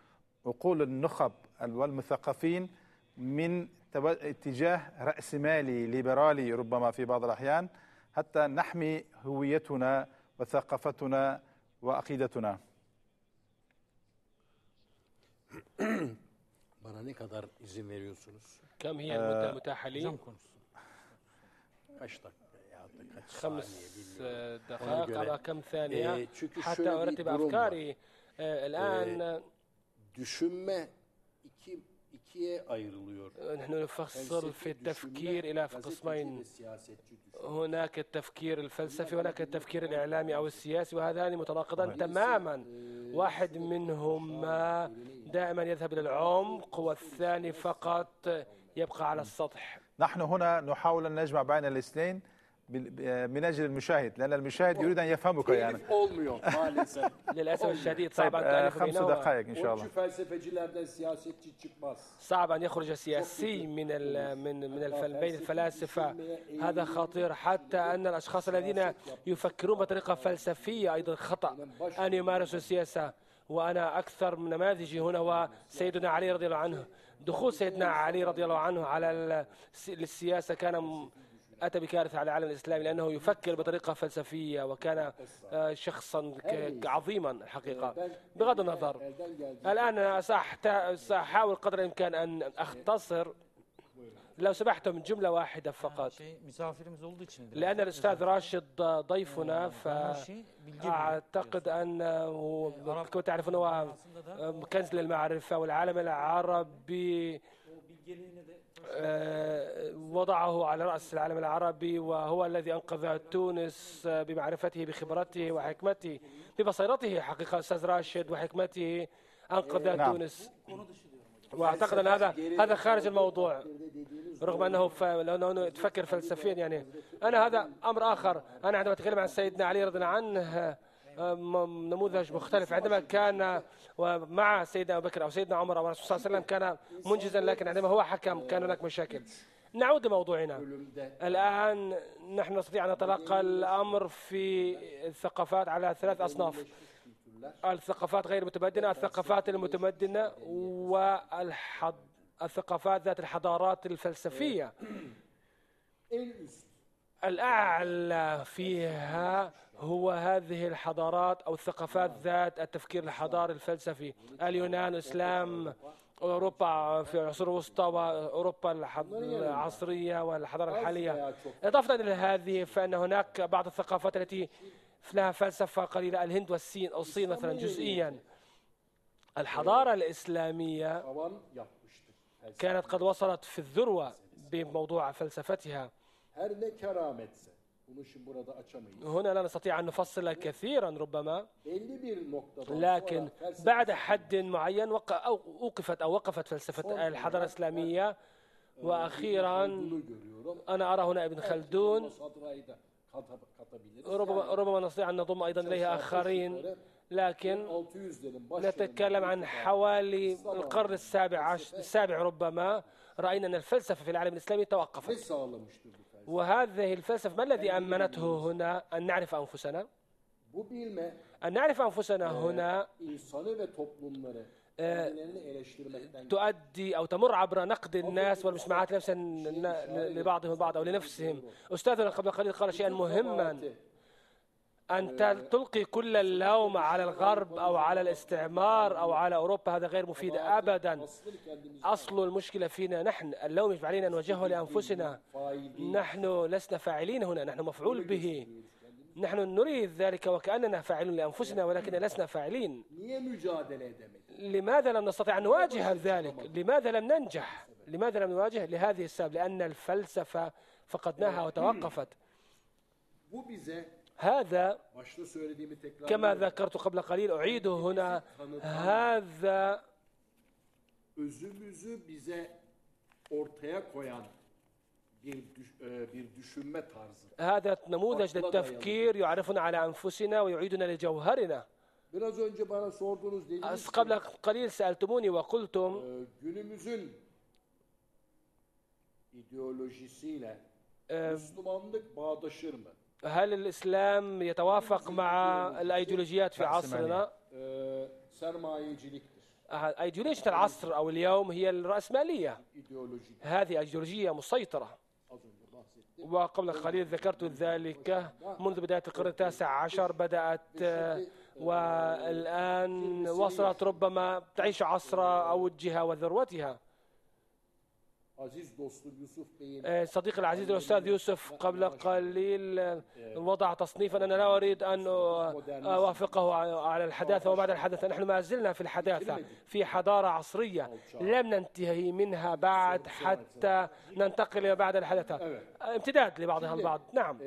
عقول النخب والمثقفين من اتجاه راسمالي ليبرالي ربما في بعض الاحيان حتى نحمي هويتنا وثقافتنا وعقيدتنا Bana ne kadar izin veriyorsunuz? كم هي المدة المتاحة لي؟ Kaç dakika ya da kaç saniye خمس bilmiyorum. آه، دقائق على كم ثانية Ee, çünkü حتى şöyle bir أرتب durum var. أفكاري آه، الآن Düşünme iki نحن نفصل في التفكير إلى قسمين هناك التفكير الفلسفي وهناك التفكير الإعلامي أو السياسي وهذان متناقضان تماما واحد منهما دائما يذهب إلى العمق والثاني فقط يبقى على السطح نحن هنا نحاول أن نجمع بين الاثنين آه، من اجل المشاهد لان المشاهد يريد ان يفهمك يعني yani. olmuyor maalesef. Lelesef صعب ان آه، تعرف خمس دقائق ان شاء الله. صعب ان يخرج سياسي من من من بين الفلاسفه هذا خطير حتى ان الاشخاص الذين يفكرون بطريقه فلسفيه ايضا خطا ان يمارسوا السياسه وانا اكثر من نماذجي هنا وسيدنا علي رضي الله عنه دخول سيدنا علي رضي الله عنه على السياسه كان أتى بكارثة على العالم الإسلامي لأنه يفكر بطريقة فلسفية وكان آه، شخصا إيه. عظيما الحقيقة إيه، بغض النظر إيه، الآن سأحاول قدر الإمكان أن أختصر لو سمحتم جملة واحدة فقط لأن الأستاذ راشد ضيفنا فأعتقد أنه كما تعرفون هو كنز للمعرفة والعالم العربي آه، وضعه على رأس العالم العربي وهو الذي أنقذ تونس آه، بمعرفته بخبرته وحكمته ببصيرته حقيقة أستاذ راشد وحكمته أنقذ إيه، نعم. تونس واعتقد ان هذا هذا خارج الموضوع رغم انه ف... لانه تفكر فلسفيا يعني انا هذا امر اخر انا عندما اتكلم عن سيدنا علي رضي الله عنه آه، نموذج مختلف عندما كان مع سيدنا أبو بكر أو سيدنا عمر أو الرسول صلى الله عليه وسلم كان منجزا لكن عندما هو حكم كان هناك مشاكل نعود لموضوعنا الآن نحن نستطيع أن نتلقى الأمر في الثقافات على ثلاث أصناف الثقافات غير المتمدنة الثقافات المتمدنة والحض الثقافات ذات الحضارات الفلسفية الأعلى فيها هو هذه الحضارات أو الثقافات ذات التفكير الحضاري الفلسفي اليونان الإسلام أوروبا في العصور الوسطى وأوروبا العصرية والحضارة الحالية إضافة إلى هذه فأن هناك بعض الثقافات التي لها فلسفة قليلة الهند والصين أو الصين مثلا جزئيا الحضارة الإسلامية كانت قد وصلت في الذروة بموضوع فلسفتها her ne kerametse. Bunu şimdi burada açamayız. هنا لا نستطيع أن نفصل كثيرا ربما belli bir لكن بعد حد معين وق... أو أوقفت أو وقفت فلسفة الحضارة الإسلامية آه، وأخيرا أنا أرى هنا ابن آه، خلدون ربما ربما نستطيع أن نضم أيضا إليها آخرين لكن نتكلم عن حوالي القرن السابع عشر السابع ربما رأينا أن الفلسفة في العالم الإسلامي توقفت وهذه الفلسفة ما الذي أمنته هنا أن نعرف أنفسنا أن نعرف أنفسنا آه، هنا آه، تؤدي أو تمر عبر نقد آه، الناس والمجتمعات نفسا لبعضهم البعض أو لنفسهم أستاذنا قبل قليل قال شيئا مهما أن تلقي كل اللوم على الغرب أو على الاستعمار أو على أوروبا هذا غير مفيد أبدا أصل المشكلة فينا نحن اللوم يجب علينا أن نوجهه لأنفسنا نحن لسنا فاعلين هنا نحن مفعول به نحن نريد ذلك وكأننا فاعلون لأنفسنا ولكن لسنا فاعلين لماذا لم نستطع أن نواجه ذلك لماذا لم ننجح لماذا لم نواجه لهذه السبب لأن الفلسفة فقدناها وتوقفت هذا كما ذكرت قبل قليل أعيده هنا هذا özümüzü bize ortaya koyan bir bir düşünme tarzı. هذا نموذج للتفكير يعرفنا على أنفسنا ويعيدنا لجوهرنا. Biraz önce bana sordunuz dediniz. قبل قليل سألتموني وقلتم günümüzün ideolojisiyle Müslümanlık bağdaşır mı? هل الإسلام يتوافق مع الأيديولوجيات في عصرنا؟ أه، أه، أيديولوجية العصر أو اليوم هي الرأسمالية هذه أيديولوجية مسيطرة وقبل قليل ذكرت ذلك منذ بداية القرن التاسع عشر بدأت أه، والآن وصلت ربما تعيش عصر أو الجهة وذروتها آه، صديقي العزيز الأستاذ يوسف قبل قليل آه، آه. وضع تصنيفا أنا لا أريد أن أوافقه على الحداثة وبعد الحداثة نحن ما زلنا في الحداثة في حضارة عصرية لم ننتهي منها بعد حتى ننتقل إلى بعد الحداثة امتداد لبعضها البعض نعم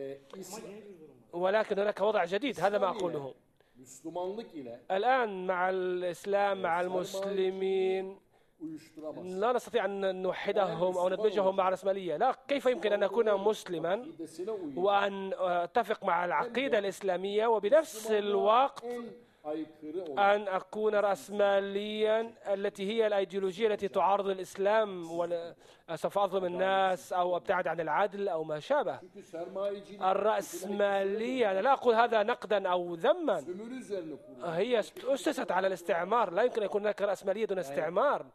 ولكن هناك وضع جديد هذا ما أقوله الآن مع الإسلام مع المسلمين لا نستطيع أن نوحدهم أو ندمجهم مع الرأسمالية لا كيف يمكن أن أكون مسلما وأن أتفق مع العقيدة الإسلامية وبنفس الوقت أن أكون رأسماليا التي هي الأيديولوجية التي تعارض الإسلام وسوف أظلم الناس أو أبتعد عن العدل أو ما شابه الرأسمالية أنا لا أقول هذا نقدا أو ذما هي أسست على الاستعمار لا يمكن أن يكون هناك رأسمالية دون استعمار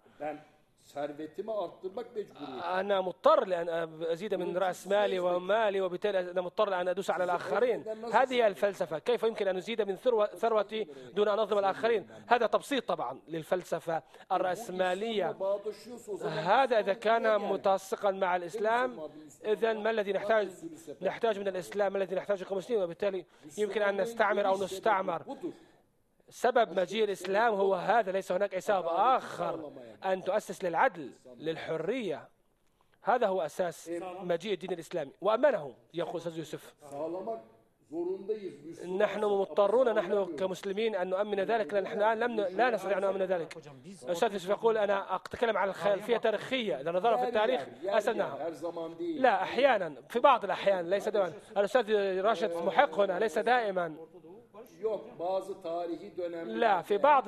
أنا مضطر لأن أزيد من رأس مالي ومالي وبالتالي أنا مضطر أن أدوس على الآخرين هذه الفلسفة كيف يمكن أن أزيد من ثروتي دون أن أظلم الآخرين نعم. هذا تبسيط طبعا للفلسفة الرأسمالية هذا إذا كان يعني. متسقا مع الإسلام إذا ما الذي نحتاج نحتاج من الإسلام ما الذي نحتاجه كمسلمين وبالتالي يمكن أن نستعمر أو نستعمر سبب مجيء الإسلام هو هذا ليس هناك سبب آخر أن تؤسس للعدل للحرية هذا هو أساس إيه؟ مجيء الدين الإسلامي وأمنه يقول أستاذ يوسف نحن مضطرون نحن كمسلمين أن نؤمن ذلك لأن نحن الآن لم لا نستطيع أن نؤمن ذلك استاذ يوسف يقول أنا أتكلم عن الخلفية التاريخيه إذا نظرنا في التاريخ أسلناها لا أحيانا في بعض الأحيان ليس دائما الأستاذ راشد محق هنا ليس دائما لا في بعض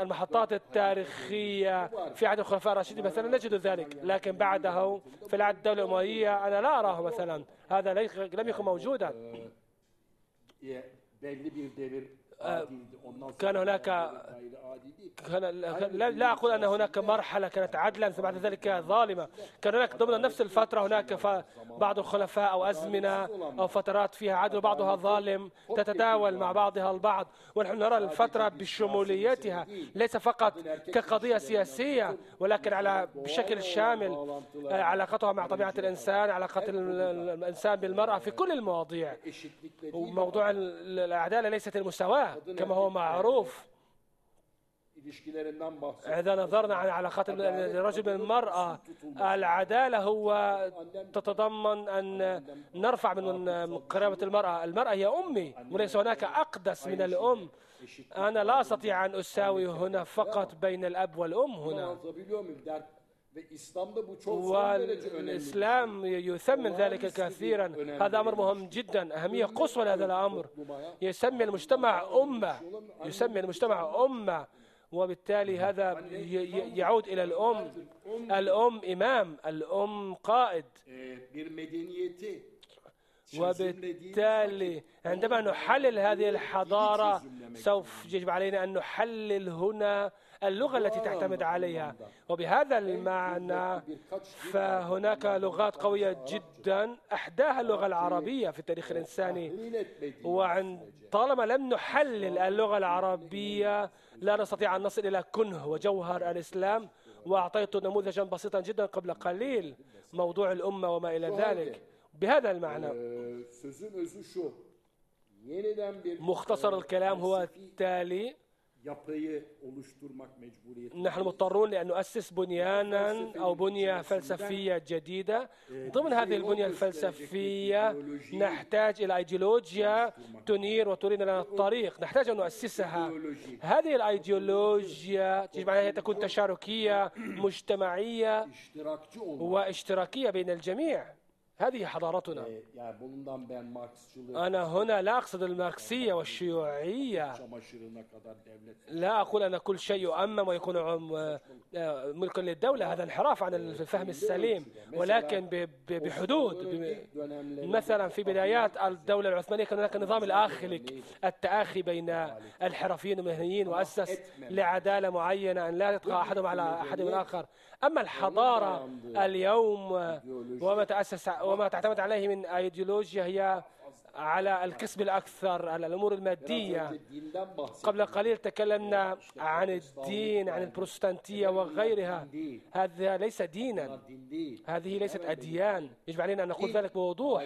المحطات التاريخية في عهد الخلفاء الراشدين مثلا نجد ذلك لكن بعده في العهد الدولة الأموية أنا لا أراه مثلا هذا لم يكن موجودا e، كان هناك كان لا, لا أقول أن هناك مرحلة كانت عدلا بعد ذلك ظالمة كان هناك ضمن نفس الفترة هناك بعض الخلفاء أو أزمنة أو فترات فيها عدل بعضها ظالم تتداول مع بعضها البعض ونحن نرى الفترة بشموليتها ليس فقط كقضية سياسية ولكن على بشكل شامل آه، علاقتها مع طبيعة الإنسان علاقة الإنسان بالمرأة في كل المواضيع وموضوع العدالة ليست المساواة كما هو معروف إذا نظرنا عن علاقات الرجل بالمرأة العدالة هو تتضمن أن نرفع من قرابة المرأة المرأة هي أمي وليس هناك أقدس من الأم أنا لا أستطيع أن أساوي هنا فقط بين الأب والأم هنا والإسلام يثمن ذلك كثيرا هذا أمر مهم جدا أهمية قصوى لهذا الأمر يسمي المجتمع أمة يسمي المجتمع أمة وبالتالي نعم. هذا يعود إلى الأم الأم إمام الأم قائد إيه، وبالتالي عندما نحلل هذه الحضارة سوف يجب علينا أن نحلل هنا اللغة التي تعتمد عليها وبهذا المعنى فهناك لغات قوية جدا أحداها اللغة العربية في التاريخ الإنساني وعند طالما لم نحلل اللغة العربية لا نستطيع أن نصل إلى كنه وجوهر الإسلام وأعطيت نموذجا بسيطا جدا قبل قليل موضوع الأمة وما إلى ذلك بهذا المعنى مختصر الكلام هو التالي نحن مضطرون لأن نؤسس بنيانا أو بنية فلسفية جديدة إيه، ضمن هذه البنية الفلسفية نحتاج إلى أيديولوجيا تنير وترين لنا الطريق نحتاج أن نؤسسها هذه الأيديولوجيا يجب أن تكون تشاركية مجتمعية واشتراكية بين الجميع هذه حضارتنا أنا هنا لا أقصد الماركسية والشيوعية لا أقول أن كل شيء يؤمم ويكون آه، ملكا للدولة هذا انحراف عن الفهم السليم ولكن بحدود مثلا في بدايات الدولة العثمانية كان هناك نظام الآخلك التآخي بين الحرفيين والمهنيين وأسس لعدالة معينة أن لا يطغى أحدهم على أحد من أما الحضارة اليوم وما تأسس وما تعتمد عليه من ايديولوجيا هي على الكسب الأكثر على الأمور المادية قبل قليل تكلمنا عن الدين عن البروتستانتية وغيرها هذا ليس دينا هذه ليست أديان يجب علينا أن نقول ذلك بوضوح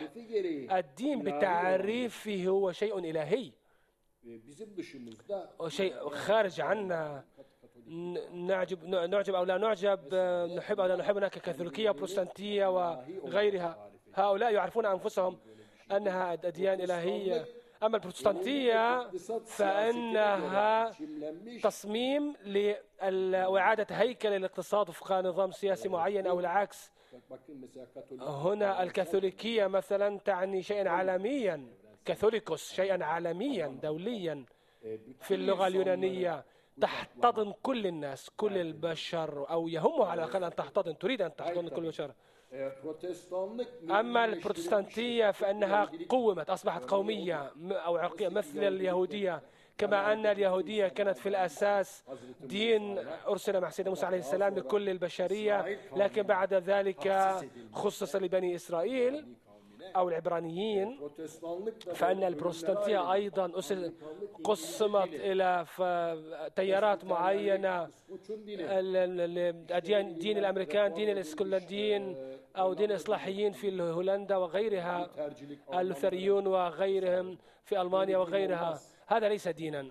الدين بتعريفه هو شيء إلهي شيء خارج عنا نعجب نعجب أو لا نعجب نحب أو لا نحب هناك كاثوليكية وبروتستانتية وغيرها هؤلاء يعرفون أنفسهم أنها أديان إلهية أما البروتستانتية فإنها تصميم لإعادة هيكل الاقتصاد وفق نظام سياسي معين أو العكس هنا الكاثوليكية مثلا تعني شيئا عالميا كاثوليكوس شيئا عالميا دوليا في اللغة اليونانية تحتضن كل الناس كل البشر أو يهمها على الأقل أن تحتضن تريد أن تحتضن كل البشر أما البروتستانتية فأنها قومت أصبحت قومية أو عرقية مثل اليهودية كما أن اليهودية كانت في الأساس دين أرسل مع سيدنا موسى عليه السلام لكل البشرية لكن بعد ذلك خصص لبني إسرائيل يعني أو العبرانيين فإن البروتستانتية أيضا قسمت إلى تيارات معينة الأديان دين الأمريكان دين الإسكندين أو دين الإصلاحيين في هولندا وغيرها اللوثريون وغيرهم في ألمانيا وغيرها هذا ليس دينا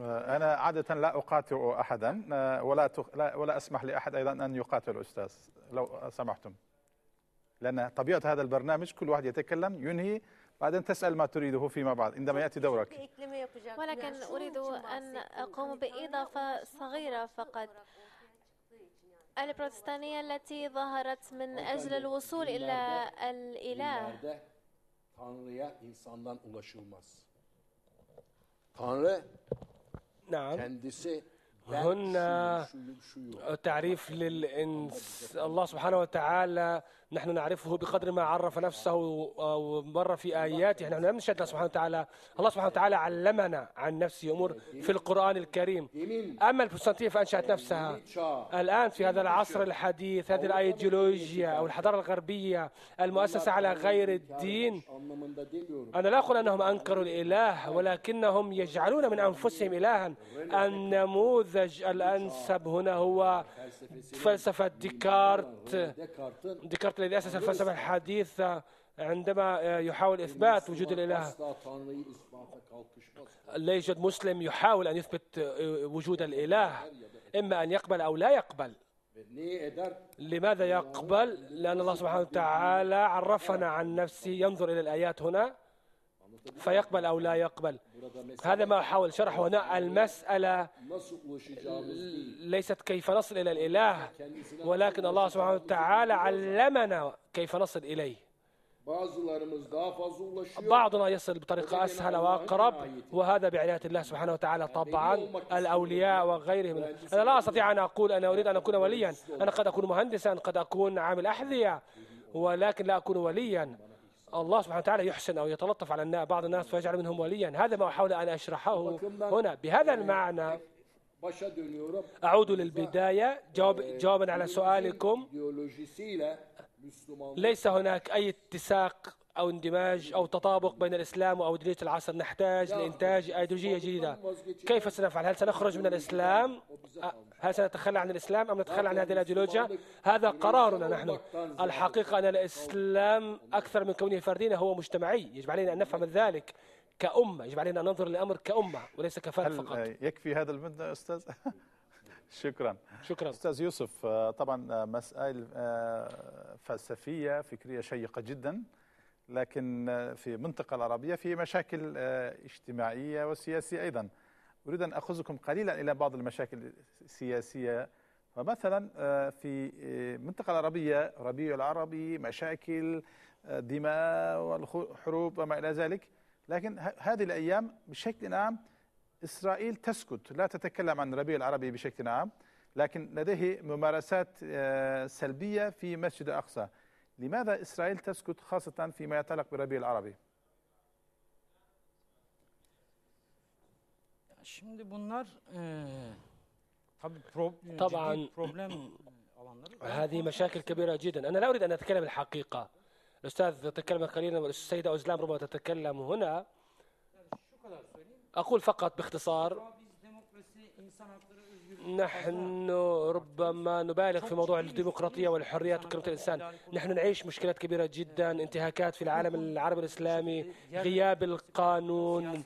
أنا عادة لا أقاتل أحدا آه، ولا ولا أسمح لأحد أيضا أن يقاتل أستاذ لو سمحتم لأن طبيعة هذا البرنامج كل واحد يتكلم ينهي بعدين تسأل ما تريده فيما بعد عندما يأتي دورك ولكن أريد أن أقوم بإضافة صغيرة فقط البروتستانية التي ظهرت من أجل الوصول إلى الإله نعم هن تعريف للإنس الله سبحانه وتعالى نحن نعرفه بقدر ما عرف نفسه آه، ومر في آياته نحن لم نشهد الله سبحانه وتعالى الله سبحانه وتعالى علمنا عن نفسه أمور في القرآن الكريم أما البروتستانتية فأنشأت نفسها الآن في هذا العصر الحديث هذه الأيديولوجيا أو الحضارة الغربية المؤسسة على غير الدين أنا لا أقول أنهم أنكروا الإله ولكنهم يجعلون من أنفسهم إلها النموذج الأنسب هنا هو فلسفة ديكارت ديكارت الذي أسس الفلسفة الحديثة عندما آه، يحاول إثبات وجود الإله لا يوجد مسلم يحاول أن يثبت آه، وجود الإله إما أن يقبل أو لا يقبل لماذا يقبل؟ لأن الله سبحانه وتعالى عرفنا عن نفسه ينظر إلى الآيات هنا فيقبل أو لا يقبل هذا ما أحاول شرحه هنا المسألة ليست كيف نصل إلى الإله ولكن الله سبحانه وتعالى علمنا كيف نصل إليه بعضنا يصل بطريقة أسهل وأقرب وهذا بعناية الله سبحانه وتعالى طبعا الأولياء وغيرهم أنا لا أستطيع أن أقول أنا أريد أن أكون وليا أنا قد أكون مهندسا قد أكون عامل أحذية ولكن لا أكون وليا الله سبحانه وتعالى يحسن أو يتلطف على بعض الناس ويجعل منهم وليا هذا ما أحاول أن أشرحه هنا بهذا المعنى أعود للبداية جواب جوابا على سؤالكم ليس هناك أي اتساق أو اندماج أو تطابق بين الإسلام وأودية العصر نحتاج لإنتاج أيديولوجية جديدة كيف سنفعل؟ هل سنخرج من الإسلام؟ هل سنتخلى عن الإسلام أم نتخلى عن هذه الأيديولوجيا؟ هذا قرارنا نحن الحقيقة أن الإسلام أكثر من كونه فردينا هو مجتمعي يجب علينا أن نفهم ذلك كأمة يجب علينا أن ننظر للأمر كأمة وليس كفرد فقط يكفي هذا المد يا أستاذ؟ [laughs] شكرا شكرا استاذ يوسف آه، طبعا آه، مسائل آه، فلسفيه فكريه شيقه جدا لكن في المنطقة العربية في مشاكل آه، اجتماعية وسياسية أيضا أريد أن أخذكم قليلا إلى بعض المشاكل السياسية فمثلا آه، في المنطقة آه، العربية ربيع العربي مشاكل دماء والحروب وما إلى ذلك لكن هذه الأيام بشكل عام إسرائيل تسكت لا تتكلم عن الربيع العربي بشكل عام لكن لديه ممارسات سلبية في مسجد الأقصى لماذا إسرائيل تسكت خاصة فيما يتعلق بالربيع العربي؟ Şimdi bunlar e, طبعا [clears throat] هذه مشاكل كبيرة جدا أنا لا أريد أن أتكلم الحقيقة الأستاذ تكلم قليلا والسيدة أوزلام ربما تتكلم هنا أقول فقط باختصار نحن ربما نبالغ في موضوع الديمقراطية والحريات وكرامة الإنسان نحن نعيش مشكلات كبيرة جدا انتهاكات في العالم العربي الإسلامي غياب القانون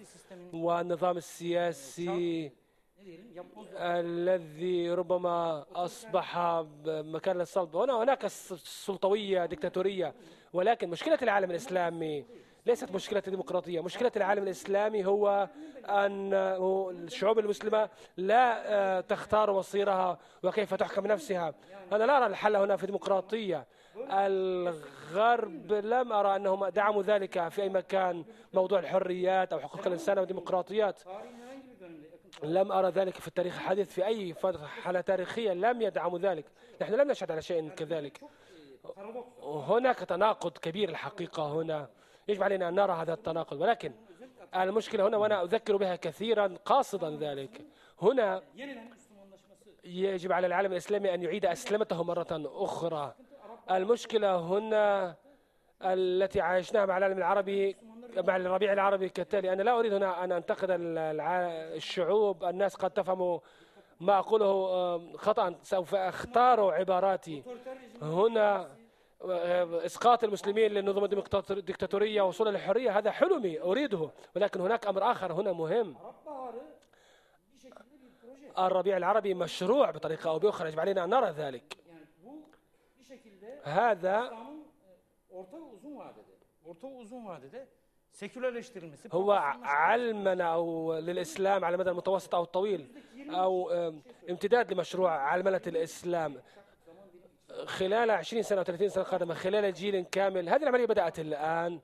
والنظام السياسي الذي ربما أصبح مكان للصلب هنا هناك سلطوية ديكتاتورية ولكن مشكلة العالم الإسلامي ليست مشكلة ديمقراطية مشكلة العالم الإسلامي هو أن الشعوب المسلمة لا آه، تختار مصيرها وكيف تحكم نفسها أنا لا أرى الحل هنا في ديمقراطية الغرب لم أرى أنهم دعموا ذلك في أي مكان موضوع الحريات أو حقوق الإنسان الديمقراطيات لم أرى ذلك في التاريخ الحديث في أي حالة تاريخية لم يدعموا ذلك نحن لم نشهد على شيء كذلك هناك تناقض كبير الحقيقة هنا يجب علينا أن نرى هذا التناقض ولكن المشكلة هنا وأنا أذكر بها كثيرا قاصدا ذلك هنا يجب على العالم الإسلامي أن يعيد أسلمته مرة أخرى المشكلة هنا التي عايشناها مع العالم العربي مع الربيع العربي كالتالي أنا لا أريد هنا أن أنتقد الشعوب الناس قد تفهموا ما أقوله خطأ سوف أختار عباراتي هنا اسقاط المسلمين للنظم الديكتاتوريه وصولا للحريه هذا حلمي اريده ولكن هناك امر اخر هنا مهم الربيع العربي مشروع بطريقه او باخرى يجب علينا ان نرى ذلك هذا هو علمنا أو للإسلام على المدى المتوسط أو الطويل أو امتداد لمشروع علمنة الإسلام خلال 20 سنه و30 سنه القادمه خلال جيل كامل هذه العمليه بدات الان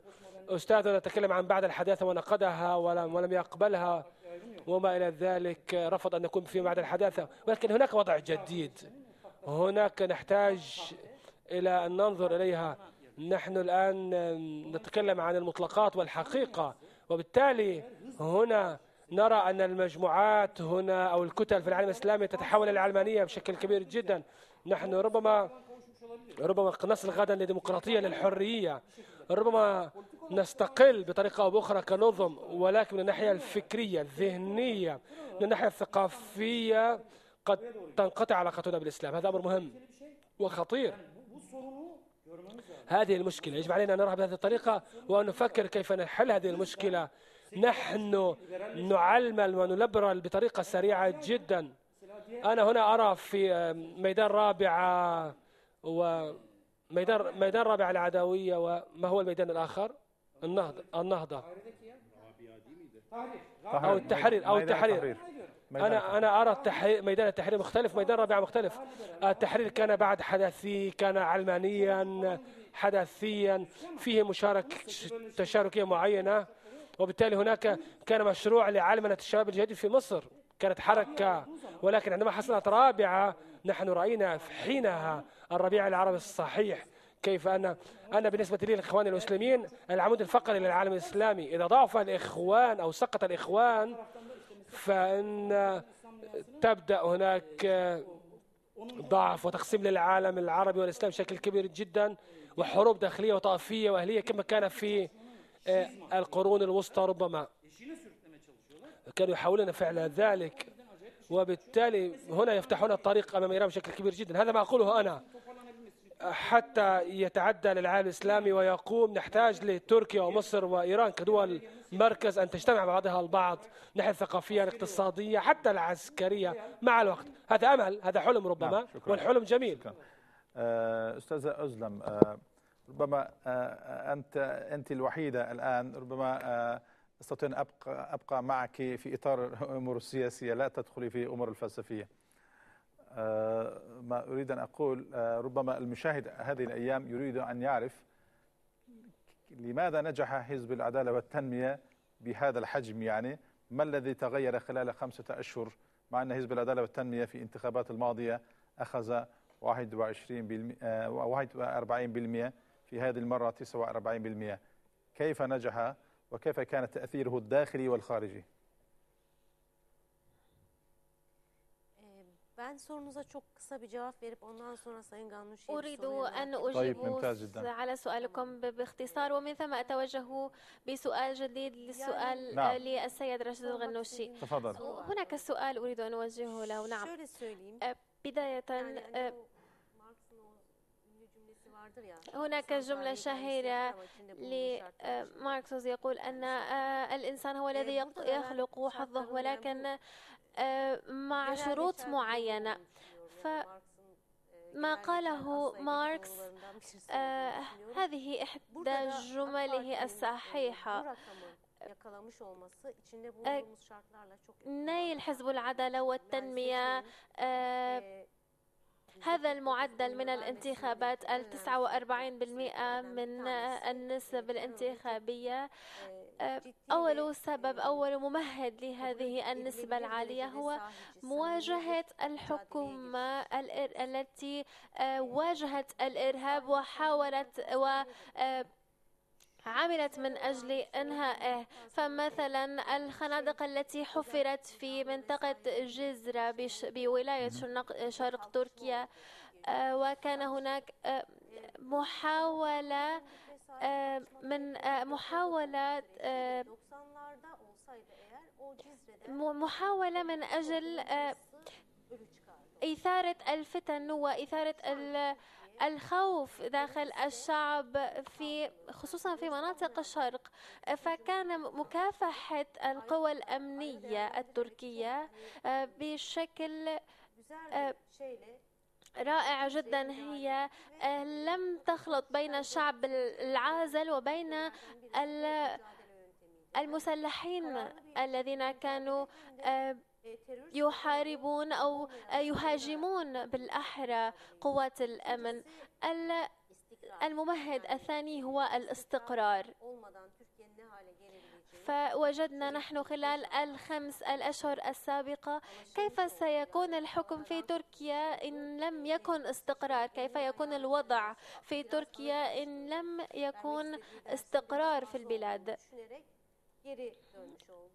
استاذنا تكلم عن بعد الحداثه ونقدها ولم ولم يقبلها وما الى ذلك رفض ان نكون في بعد الحداثه ولكن هناك وضع جديد هناك نحتاج الى ان ننظر اليها نحن الان نتكلم عن المطلقات والحقيقه وبالتالي هنا نرى أن المجموعات هنا أو الكتل في العالم الإسلامي تتحول إلى علمانية بشكل كبير جدا نحن ربما ربما نصل غدا لديمقراطية للحرية ربما نستقل بطريقة أو بأخرى كنظم ولكن من الناحية الفكرية الذهنية من الناحية الثقافية قد تنقطع علاقتنا بالإسلام هذا أمر مهم وخطير هذه المشكلة يجب علينا أن نرى بهذه الطريقة وأن نفكر كيف نحل هذه المشكلة نحن نعلمل ونلبرل بطريقة سريعة جدا أنا هنا أرى في ميدان رابعة وميدان ميدان رابعة العدوية وما هو الميدان الآخر؟ النهضة النهضة أو التحرير أو التحرير أنا أنا أرى التحرير ميدان التحرير مختلف ميدان رابعة مختلف التحرير كان بعد حدثي كان علمانيا حدثيا فيه مشاركة تشاركية معينة وبالتالي هناك كان مشروع لعلمنة الشباب الجديد في مصر كانت حركة ولكن عندما حصلت رابعة نحن رأينا في حينها الربيع العربي الصحيح كيف أن أنا بالنسبة لي الإخوان المسلمين العمود الفقري للعالم الإسلامي إذا ضعف الإخوان أو سقط الإخوان فإن تبدأ هناك ضعف وتقسيم للعالم العربي والإسلام بشكل كبير جدا وحروب داخلية وطائفية وأهلية كما كان في إيه، القرون الوسطى ربما كانوا يحاولون فعل ذلك وبالتالي هنا يفتحون الطريق أمام إيران بشكل كبير جدا هذا ما أقوله أنا حتى يتعدى للعالم الإسلامي ويقوم نحتاج لتركيا ومصر وإيران كدول مركز أن تجتمع بعضها البعض ناحية الثقافية الاقتصادية حتى العسكرية مع الوقت هذا أمل هذا حلم ربما نعم، والحلم جميل آه، أستاذة أزلم آه، ربما آه، آه، انت انت الوحيده الان ربما آه، استطيع ان ابقى ابقى معك في اطار الامور السياسيه لا تدخلي في امور الفلسفيه. ما اريد ان اقول ربما المشاهد هذه الايام يريد ان يعرف لماذا نجح حزب العداله والتنميه بهذا الحجم يعني ما الذي تغير خلال خمسه اشهر مع ان حزب العداله والتنميه في الانتخابات الماضيه اخذ 21 41% في هذه المرة 49% كيف نجح وكيف كان تأثيره الداخلي والخارجي ehm, أريد أن طيب، أجيب على سؤالكم باختصار ومن ثم أتوجه بسؤال جديد للسؤال يعني نعم. للسيد رشيد الغنوشي تفضل هناك سؤال أريد أن أوجهه له نعم أه، بداية يعني هناك جملة شهيرة لماركسوس آه، يقول أن آه، الإنسان هو الذي يخلق حظه ولكن آه، مع شروط معينة ف ما قاله ماركس آه هذه إحدى جمله الصحيحة نيل حزب العدالة والتنمية آه هذا المعدل من الانتخابات ال 49% من النسب الانتخابية أه، أول سبب أول ممهد لهذه النسبة العالية هو مواجهة الحكومة التي أه، واجهت الإرهاب وحاولت و أه، عملت من أجل إنهائه فمثلا الخنادق التي حفرت في منطقة جزرة بولاية شرق تركيا آه، وكان هناك آه، محاولة آه، من محاولة محاولة من أجل إثارة الفتن وإثارة الخوف داخل الشعب في خصوصا في مناطق الشرق فكان مكافحة القوى الأمنية التركية آه، بشكل آه، رائع جدا هي آه، لم تخلط بين الشعب العازل وبين المسلحين الذين كانوا يحاربون أو يهاجمون بالأحرى قوات الأمن الممهد الثاني هو الاستقرار فوجدنا نحن خلال الخمس الأشهر السابقة كيف سيكون الحكم في تركيا إن لم يكن استقرار كيف يكون الوضع في تركيا إن لم يكون استقرار في البلاد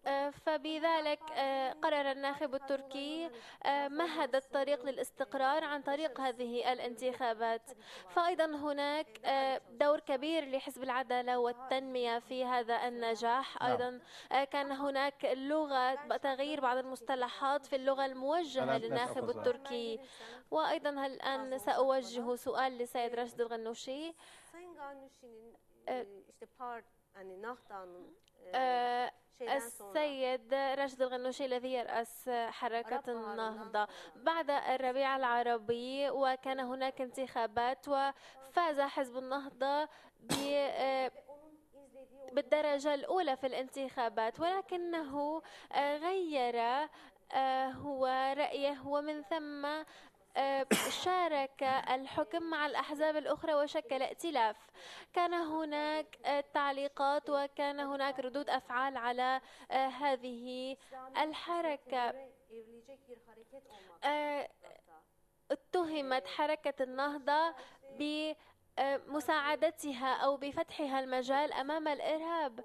آه، فبذلك آه، قرر الناخب التركي آه، مهد الطريق للاستقرار عن طريق هذه الانتخابات فأيضا هناك دور كبير لحزب العدالة والتنمية في هذا النجاح نعم. أيضا كان هناك لغة تغيير بعض المصطلحات في اللغة الموجهة للناخب التركي وأيضا الآن سأوجه سؤال لسيد رشد الغنوشي آه، السيد راشد الغنوشي الذي يرأس حركة النهضة بعد الربيع العربي وكان هناك انتخابات وفاز حزب النهضة آه، بالدرجة الأولى في الانتخابات ولكنه آه، غير هو رأيه ومن ثم آه، شارك الحكم مع الأحزاب الأخرى وشكل ائتلاف كان هناك تعليقات وكان هناك ردود أفعال على آه، هذه الحركة آه، اتهمت حركة النهضة بمساعدتها أو بفتحها المجال أمام الإرهاب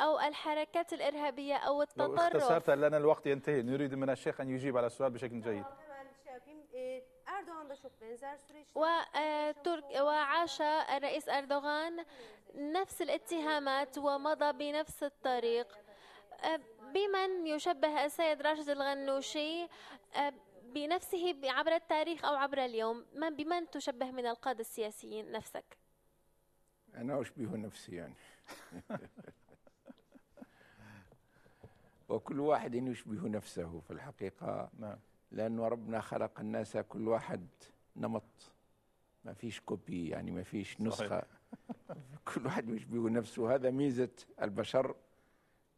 أو الحركات الإرهابية أو التطرف لو اختصرت لأن الوقت ينتهي نريد من الشيخ أن يجيب على السؤال بشكل جيد وترك وعاش الرئيس أردوغان نفس الاتهامات ومضى بنفس الطريق بمن يشبه السيد راشد الغنوشي بنفسه عبر التاريخ أو عبر اليوم من بمن تشبه من القادة السياسيين نفسك؟ أنا أشبه نفسي يعني وكل واحد يشبه نفسه في الحقيقة نعم لانه ربنا خلق الناس كل واحد نمط ما فيش كوبي يعني ما فيش نسخه [laughs] كل واحد مش نفسه هذا ميزه البشر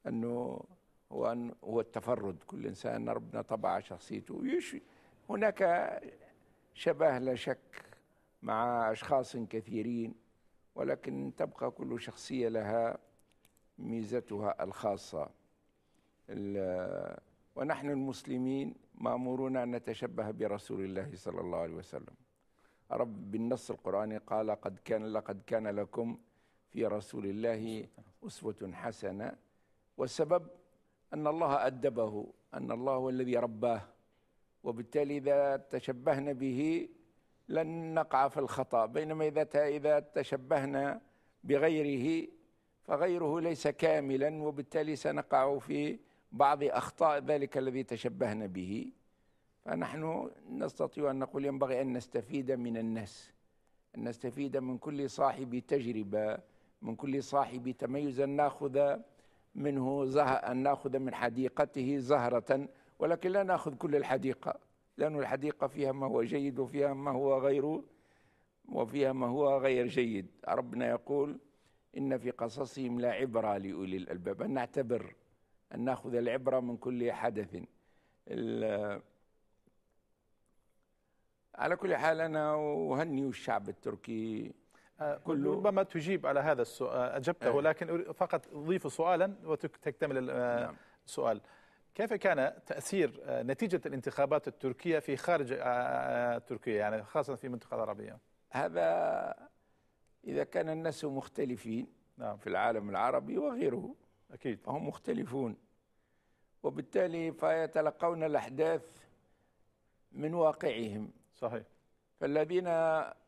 انه هو أن هو التفرد كل انسان ربنا طبع شخصيته يش هناك شبه لا شك مع اشخاص كثيرين ولكن تبقى كل شخصيه لها ميزتها الخاصه ونحن المسلمين مامورون ان نتشبه برسول الله صلى الله عليه وسلم رب بالنص القراني قال قد كان لقد كان لكم في رسول الله اسوه حسنه والسبب ان الله ادبه ان الله هو الذي رباه وبالتالي اذا تشبهنا به لن نقع في الخطا بينما اذا اذا تشبهنا بغيره فغيره ليس كاملا وبالتالي سنقع في بعض أخطاء ذلك الذي تشبهنا به فنحن نستطيع أن نقول ينبغي أن نستفيد من الناس أن نستفيد من كل صاحب تجربة من كل صاحب تميز أن ناخذ منه زهر أن ناخذ من حديقته زهرة ولكن لا ناخذ كل الحديقة لأن الحديقة فيها ما هو جيد وفيها ما هو غير وفيها ما هو غير جيد ربنا يقول إن في قصصهم لا عبرة لأولي الألباب أن نعتبر أن نأخذ العبرة من كل حدث على كل حال أنا أهني الشعب التركي آه، كله ربما تجيب على هذا السؤال آه، أجبته آه. لكن فقط أضيف سؤالا وتكتمل السؤال نعم. كيف كان تأثير نتيجة الانتخابات التركية في خارج تركيا يعني خاصة في المنطقة العربية هذا إذا كان الناس مختلفين نعم. في العالم العربي وغيره أكيد فهم مختلفون وبالتالي فيتلقون الأحداث من واقعهم صحيح فالذين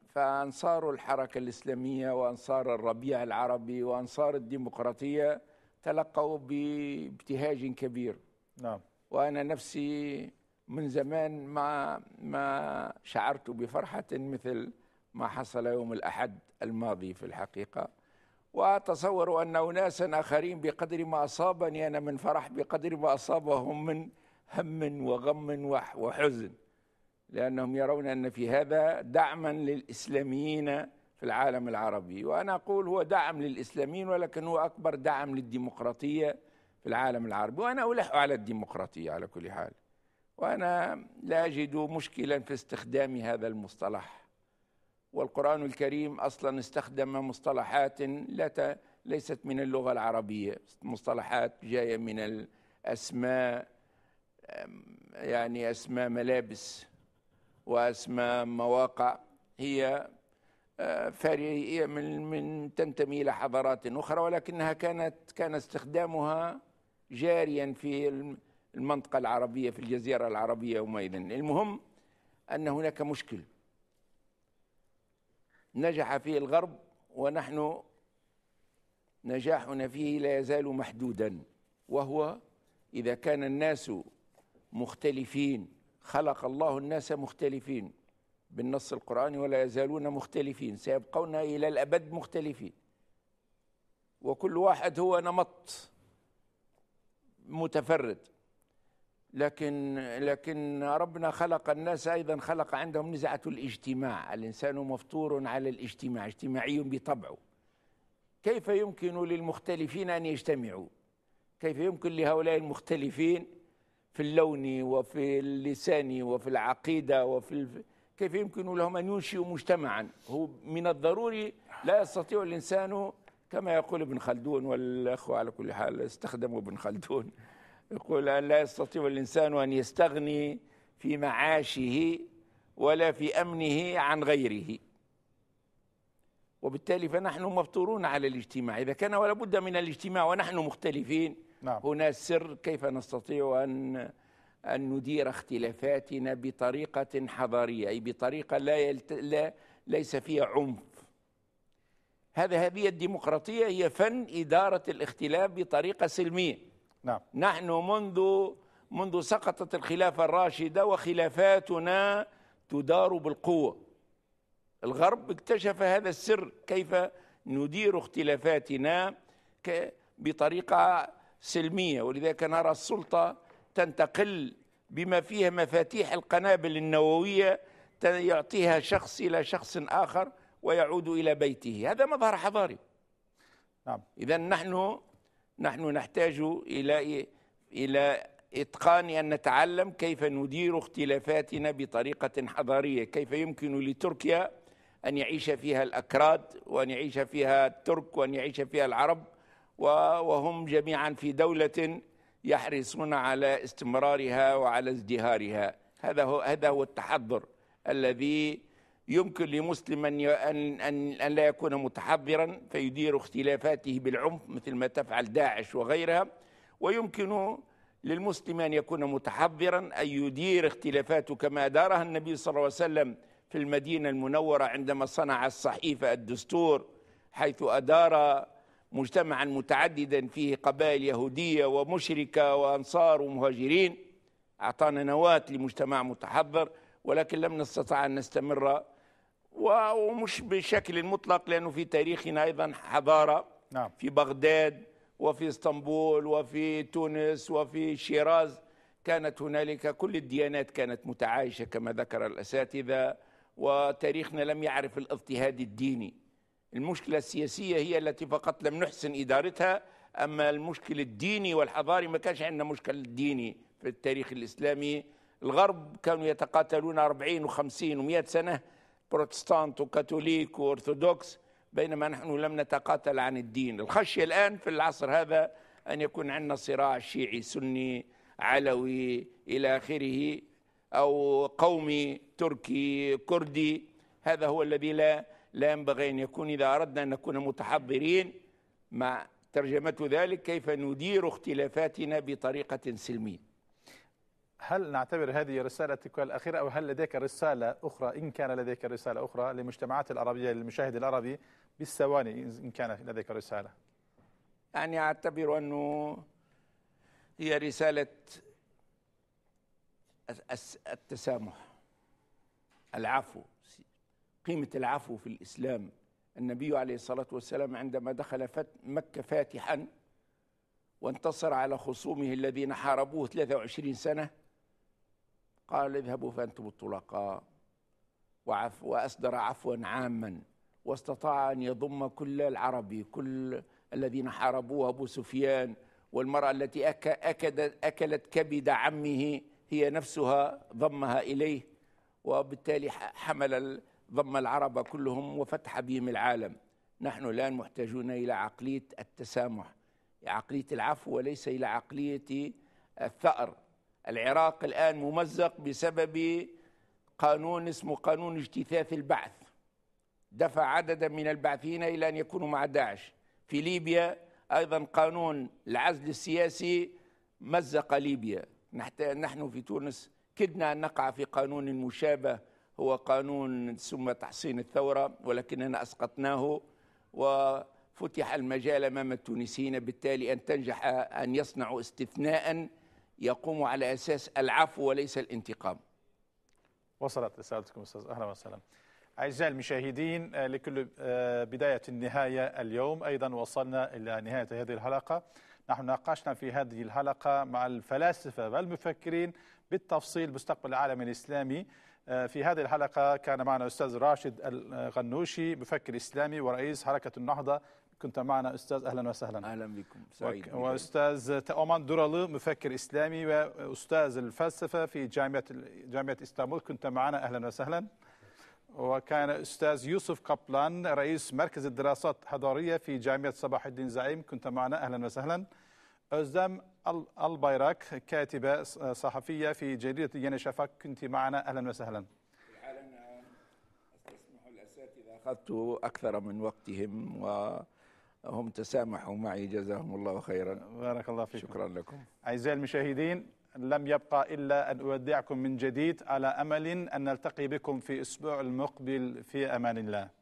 فأنصار الحركة الإسلامية وأنصار الربيع العربي وأنصار الديمقراطية تلقوا بابتهاج كبير نعم وأنا نفسي من زمان ما ما شعرت بفرحة مثل ما حصل يوم الأحد الماضي في الحقيقة واتصور ان اناسا اخرين بقدر ما اصابني انا من فرح بقدر ما اصابهم من هم وغم وحزن لانهم يرون ان في هذا دعما للاسلاميين في العالم العربي وانا اقول هو دعم للاسلاميين ولكن هو اكبر دعم للديمقراطيه في العالم العربي وانا الح على الديمقراطيه على كل حال وانا لا اجد مشكلا في استخدام هذا المصطلح والقرآن الكريم أصلا استخدم مصطلحات لا ليست من اللغة العربية مصطلحات جاية من الأسماء يعني أسماء ملابس وأسماء مواقع هي فرعية من, من تنتمي إلى حضارات أخرى ولكنها كانت كان استخدامها جاريا في المنطقة العربية في الجزيرة العربية يومئذ المهم أن هناك مشكل نجح فيه الغرب ونحن نجاحنا فيه لا يزال محدودا وهو اذا كان الناس مختلفين خلق الله الناس مختلفين بالنص القراني ولا يزالون مختلفين سيبقون الى الابد مختلفين وكل واحد هو نمط متفرد لكن لكن ربنا خلق الناس ايضا خلق عندهم نزعه الاجتماع، الانسان مفطور على الاجتماع، اجتماعي بطبعه. كيف يمكن للمختلفين ان يجتمعوا؟ كيف يمكن لهؤلاء المختلفين في اللون وفي اللسان وفي العقيده وفي الف... كيف يمكن لهم ان ينشئوا مجتمعا؟ هو من الضروري لا يستطيع الانسان كما يقول ابن خلدون والاخوه على كل حال استخدموا ابن خلدون يقول أن لا يستطيع الإنسان أن يستغني في معاشه ولا في أمنه عن غيره وبالتالي فنحن مفطورون على الاجتماع إذا كان ولا بد من الاجتماع ونحن مختلفين نعم. هنا السر كيف نستطيع أن أن ندير اختلافاتنا بطريقة حضارية أي بطريقة لا, يلت... لا ليس فيها عنف هذا هذه الديمقراطية هي فن إدارة الاختلاف بطريقة سلمية نعم نحن منذ منذ سقطت الخلافة الراشدة وخلافاتنا تدار بالقوة الغرب اكتشف هذا السر كيف ندير اختلافاتنا بطريقة سلمية ولذلك نرى السلطة تنتقل بما فيها مفاتيح القنابل النووية يعطيها شخص إلى شخص آخر ويعود إلى بيته هذا مظهر حضاري نعم إذا نحن نحن نحتاج إلى إلى إتقان أن نتعلم كيف ندير اختلافاتنا بطريقة حضارية كيف يمكن لتركيا أن يعيش فيها الأكراد وأن يعيش فيها الترك وأن يعيش فيها العرب وهم جميعا في دولة يحرصون على استمرارها وعلى ازدهارها هذا هو هذا هو التحضر الذي يمكن لمسلم أن أن أن لا يكون متحضرا فيدير اختلافاته بالعنف مثل ما تفعل داعش وغيرها ويمكن للمسلم أن يكون متحضرا أن يدير اختلافاته كما دارها النبي صلى الله عليه وسلم في المدينة المنورة عندما صنع الصحيفة الدستور حيث أدار مجتمعا متعددا فيه قبائل يهودية ومشركة وأنصار ومهاجرين أعطانا نواة لمجتمع متحضر ولكن لم نستطع أن نستمر ومش بشكل مطلق لأنه في تاريخنا أيضا حضارة نعم. في بغداد وفي اسطنبول وفي تونس وفي شيراز كانت هنالك كل الديانات كانت متعايشة كما ذكر الأساتذة وتاريخنا لم يعرف الاضطهاد الديني المشكلة السياسية هي التي فقط لم نحسن إدارتها أما المشكل الديني والحضاري ما كانش عندنا مشكل ديني في التاريخ الإسلامي الغرب كانوا يتقاتلون 40 و50 و100 سنة بروتستانت وكاثوليك وارثوذكس بينما نحن لم نتقاتل عن الدين الخشيه الان في العصر هذا ان يكون عندنا صراع شيعي سني علوي الى اخره او قومي تركي كردي هذا هو الذي لا لا ينبغي ان يكون اذا اردنا ان نكون متحضرين مع ترجمه ذلك كيف ندير اختلافاتنا بطريقه سلميه هل نعتبر هذه رسالتك الأخيرة أو هل لديك رسالة أخرى إن كان لديك رسالة أخرى للمجتمعات العربية للمشاهد العربي بالثواني إن كان لديك رسالة يعني أعتبر أنه هي رسالة التسامح العفو قيمة العفو في الإسلام النبي عليه الصلاة والسلام عندما دخل مكة فاتحا وانتصر على خصومه الذين حاربوه 23 سنة قال اذهبوا فأنتم الطلقاء وعف وأصدر عفوا عاما واستطاع أن يضم كل العرب كل الذين حاربوه أبو سفيان والمرأة التي أكدت أكلت كبد عمه هي نفسها ضمها إليه وبالتالي حمل ضم العرب كلهم وفتح بهم العالم نحن الآن محتاجون إلى عقلية التسامح عقلية العفو وليس إلى عقلية الثأر العراق الآن ممزق بسبب قانون اسمه قانون اجتثاث البعث دفع عددا من البعثيين إلى أن يكونوا مع داعش في ليبيا أيضا قانون العزل السياسي مزق ليبيا نحن في تونس كدنا أن نقع في قانون مشابه هو قانون سمى تحصين الثورة ولكننا أسقطناه وفتح المجال أمام التونسيين بالتالي أن تنجح أن يصنعوا استثناءً يقوم على أساس العفو وليس الانتقام وصلت رسالتكم أستاذ أهلا وسهلا أعزائي المشاهدين آه، لكل آه، بداية النهاية اليوم أيضا وصلنا إلى نهاية هذه الحلقة نحن ناقشنا في هذه الحلقة مع الفلاسفة والمفكرين بالتفصيل مستقبل العالم الإسلامي آه، في هذه الحلقة كان معنا الأستاذ راشد الغنوشي مفكر إسلامي ورئيس حركة النهضة كنت معنا أستاذ أهلا وسهلا أهلا بكم سعيد وأستاذ تأمان درالي مفكر إسلامي وأستاذ الفلسفة في جامعة جامعة إسطنبول كنت معنا أهلا وسهلا وكان أستاذ يوسف قبلان رئيس مركز الدراسات الحضارية في جامعة صباح الدين زعيم كنت معنا أهلا وسهلا أزدم البيراك كاتبة صحفية في جريدة يني شفاك كنت معنا أهلا وسهلا الأساتذة أخذت أكثر من وقتهم و هم تسامحوا معي جزاهم الله خيرا بارك الله فيكم شكرا لكم أعزائي المشاهدين لم يبقى إلا أن أودعكم من جديد على أمل أن نلتقي بكم في أسبوع المقبل في أمان الله